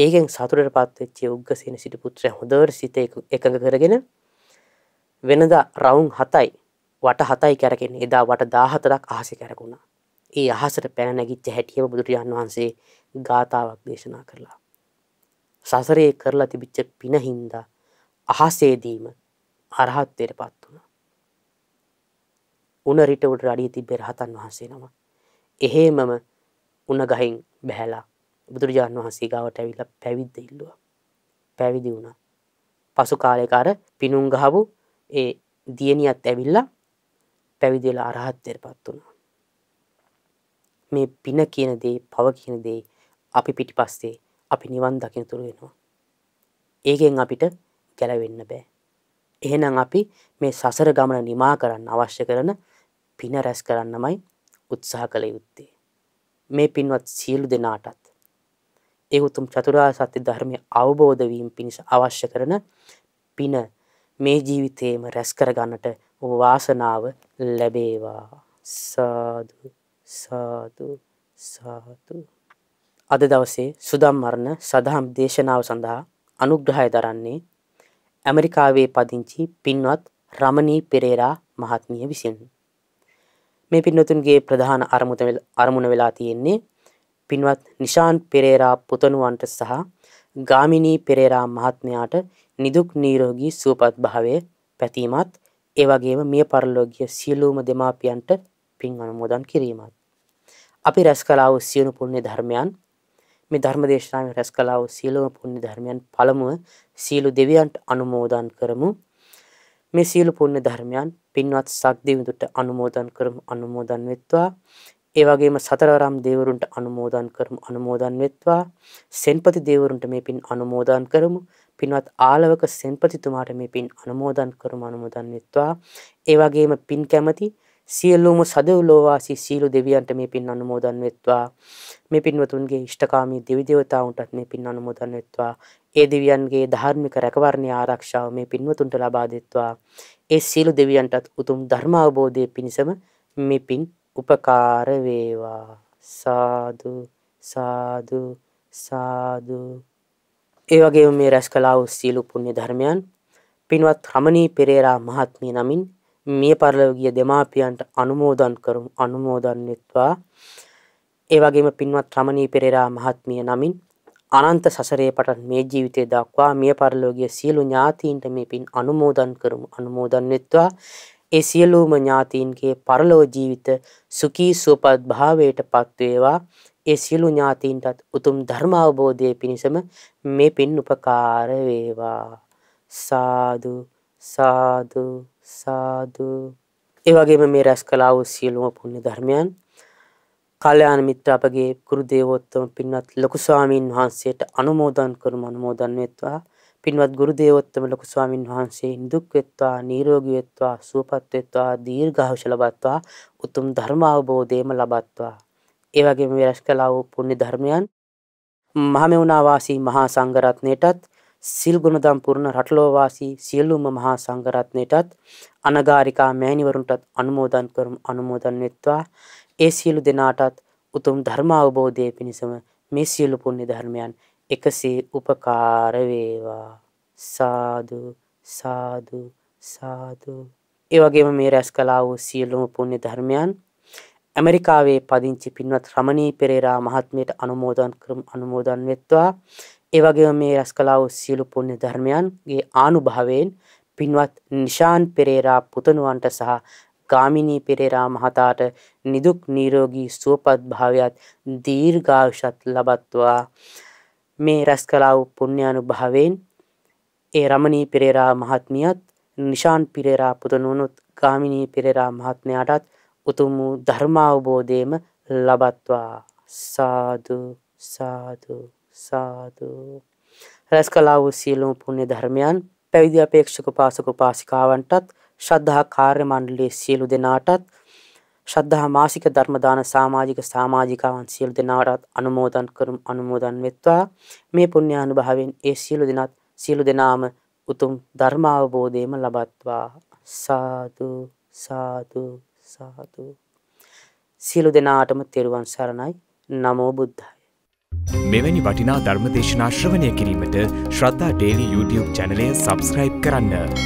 ඒකෙන් සතුරට පත්වෙච්චේ උග්ගසේන සිටි පුත්‍රය හොඳට සිත එකඟ කරගෙන වෙනදා රවුම් හතයි වට හතයි කැරගෙන එදා වට දාහතරක් අහස කැරකුණා. ඒ අහසට පැන නැගිච්ච හැටියම බුදුරජාන් වහන්සේ ගාථාවක් දේශනා කරලා. සසරේ කරලා තිබිච්ච පිනහින්දා අහසේදීම අරහත්තයට පත් වුණ. උන රිට උඩ රඩී තිබේ රහතන් වහන්සේ නම. එහෙමම උනගහින් බැහැලා බුදුරජාණන් වහන්සේ ගාවට ඇවිල්ලා පැවිද්ද ඉල්ලුවා. පැවිදි වුණා. පසු කාලයක අර පිණුම් ගහපු ඒ දියණියත් ඇවිල්ලා පැවිදි වෙලා අරහත්ත්වයටපත් වුණා. මේ පින කියන දේ, පව කියන දේ අපි පිටිපස්සේ අපි නිවන් දකින තුරු වෙනවා. ඒකෙන් අපිට ගැලවෙන්න බෑ. එහෙනම් අපි මේ සසර ගමන නිමා කරන්න අවශ්‍ය කරන පින රැස් කරන්නමයි උත්සාහ කළ යුත්තේ. මේ පින්වත් සියලු දෙනාටත් ඒ උතුම් චතුරාර්ය සත්‍ය ධර්මය අවබෝධ වීම පිණිස අවශ්‍ය කරන පින මේ ජීවිතේම රැස් කරගන්නට වාසනාව ලැබේවා සාදු සාදු සාදු අද දවසේ සුදම් මරණ සදහම් දේශනාව සඳහා අනුග්‍රහය දරන්නේ ඇමරිකාවේ පදිංචි පින්වත් රමණී පෙරේරා මහත්මිය විසින් මේ පින්නතුන්ගේ ප්‍රධාන අරමුණ වෙලා තියෙන්නේ පින්වත් නිශාන් පෙරේරා පුතණුවන්ට සහ ගාමිණී පෙරේරා මහත්මයාට නිදුක් නිරෝගී සුවපත් භාවය පැතීමත් ඒ වගේම මිය පරලෝකීය සියලුම දෙමාපියන්ට පින් අනුමෝදන් කිරීමත් අපි රැස් කළා වූ සියලු පුණ්‍ය ධර්මයන් මේ ධර්ම දේශනාවෙන් රැස් කළා වූ සියලුම පුණ්‍ය ධර්මයන් පළමුව සියලු දෙවියන්ට අනුමෝදන් කරමු මේ සියලු පුණ්‍ය ධර්මයන් පින්වත් සක්දෙවිඳුට අනුමෝදන් කරමු අනුමෝදන් වෙත්වා ඒ වගේම සතරාරාම දේවරුන්ට අනුමෝදන් කරමු අනුමෝදන් වෙත්වා සෙන්පති දේවරුන්ට මේ පින් අනුමෝදන් කරමු පින්වත් ආලවක සෙන්පතිතුමාට මේ පින් අනුමෝදන් කරමු අනුමෝදන් වෙත්වා ඒ වගේම පින් කැමති සියලුම සදව්ලෝවාසී සීලු දෙවියන්ට මේ පින් අනුමෝදන් වෙත්වා මේ පින්වතුන්ගේ ඉෂ්ඨකාමී දෙවි දේවතාවුන්ටත් මේ පින් අනුමෝදන් වෙත්වා ඒ දෙවියන්ගේ ධාර්මික රැකවරණය ආරක්ෂාව මේ පින්වතුන්ට ලබා දෙත්වා ඒ සීලු දෙවියන්ටත් උතුම් ධර්ම අවබෝධයේ පිණසම මේ පින් උපකාර වේවා සාදු සාදු සාදු ඒ වගේම මේ රැස් කළා වූ සියලු පුණ්‍ය ධර්මයන් පින්වත් රමණී පෙරේරා මහත්මිය නමින් මිය පරලොව ගිය දෙමාපියන්ට අනුමෝදන් කරමු අනුමෝදන් වෙත්වා ඒ වගේම පින්වත් රමණී පෙරේරා මහත්මිය නමින් අනන්ත සසරේ පටන් මේ ජීවිතය දක්වා මිය පරලොව ගිය සියලු ඥාතීන්ට මේ පින් අනුමෝදන් කරමු අනුමෝදන් වෙත්වා ඒ සියලුම ඥාතීන්ගේ පරලෝ ජීවිත සුඛී සුවපත් භාවයට පත් වේවා. ඒ සියලු ඥාතීන්ටත් උතුම් ධර්ම අවබෝධයේ පිණසම මේ පින් උපකාර වේවා. සාදු සාදු සාදු ඒ වගේම මේ රැස් කළා වූ සියලුම පුණ්‍ය ධර්මයන් කල්‍යාණ මිත්‍ර අපගේ ගුරු දේවෝත්තම පින්වත් ලොකු ස්වාමීන් වහන්සේට අනුමෝදන් කරමු අනුමෝදන් වෙත්වා පින්වත් ගුරු දේවෝත්තම ලොකු ස්වාමින් වහන්සේ නිදුක් වෙත්වා නිරෝගී වෙත්වා සුවපත් වෙත්වා දීර්ඝායුෂ ලබත්වා උතුම් ධර්ම අවබෝධයම ලබත්වා ඒ වගේම විරස් කළා වූ පුණ්‍ය ධර්මයන් මහමෙවුනා වාසී මහා සංඝ රත්නයටත් සිල් ගුණදම් පුරණ රටලෝ වාසී සියලුම මහා සංඝ රත්නයටත් අනගාരികා මෑණිවරුන්ටත් අනුමෝදන් කරමු අනුමෝදන් වෙත්වා ඒ සියලු දෙනාටත් උතුම් ධර්ම අවබෝධයේ පිණසම මේ සියලු පුණ්‍ය ධර්මයන් එකසේ උපකාර වේවා සාදු සාදු සාදු ඒ වගේම මේ රැස් කළා වූ සියලුම පුණ්‍ය ධර්මයන් ඇමරිකාවේ පදිංචි පින්වත් රමණී පෙරේරා මහත්මියට අනුමෝදන් කරමු අනුමෝදන් වෙත්වා ඒ වගේම මේ රැස් කළා වූ සියලු පුණ්‍ය ධර්මයන්ගේ ආනුභවයෙන් පින්වත් නිශාන් පෙරේරා පුතණුවන්ට සහ ගාමිණී පෙරේරා මහතාට නිදුක් නිරෝගී සුවපත් භාවයත් දීර්ඝායුෂත් ලබත්වා මේ රැස් කලා වූ පුණ්‍යානුභාවයෙන් ඒ රමණී පෙරේරා මහත්මියත් නිශාන් පෙරේරා පුතණුනුත් ගාමිණී පෙරේරා මහත්මයාටත් උතුම් වූ ධර්මාවබෝධයම ලබත්වා සාදු සාදු සාදු රැස් කලා වූ සියලුම පුණ්‍ය ධර්මයන් පැවිදි අපේක්ෂක පාසක පාසිකාවන්ටත් ශ්‍රද්ධා කාර්ය මණ්ඩලයේ සියලු දෙනාටත් ශ්‍රද්ධා මාසික ධර්ම දාන සමාජික සමාජිකාවන් සියලු දෙනාටත් අනුමෝදන් කරමු අනුමෝදන් වෙත්වා මේ පුණ්‍ය අනුභවයෙන් ඒ සියලු දෙනාත් සියලු දෙනාම උතුම් ධර්ම අවබෝධයම ලබත්වා සාදු සාදු සාදු සියලු දෙනාටම තෙරුවන් සරණයි නමෝ බුද්ධාය මෙවැනි වටිනා ධර්මදේශනා ශ්‍රවණය කිරීමට ශ්‍රද්ධා ඩේලි YouTube චැනලය සබස්ක්‍රයිබ් කරන්න.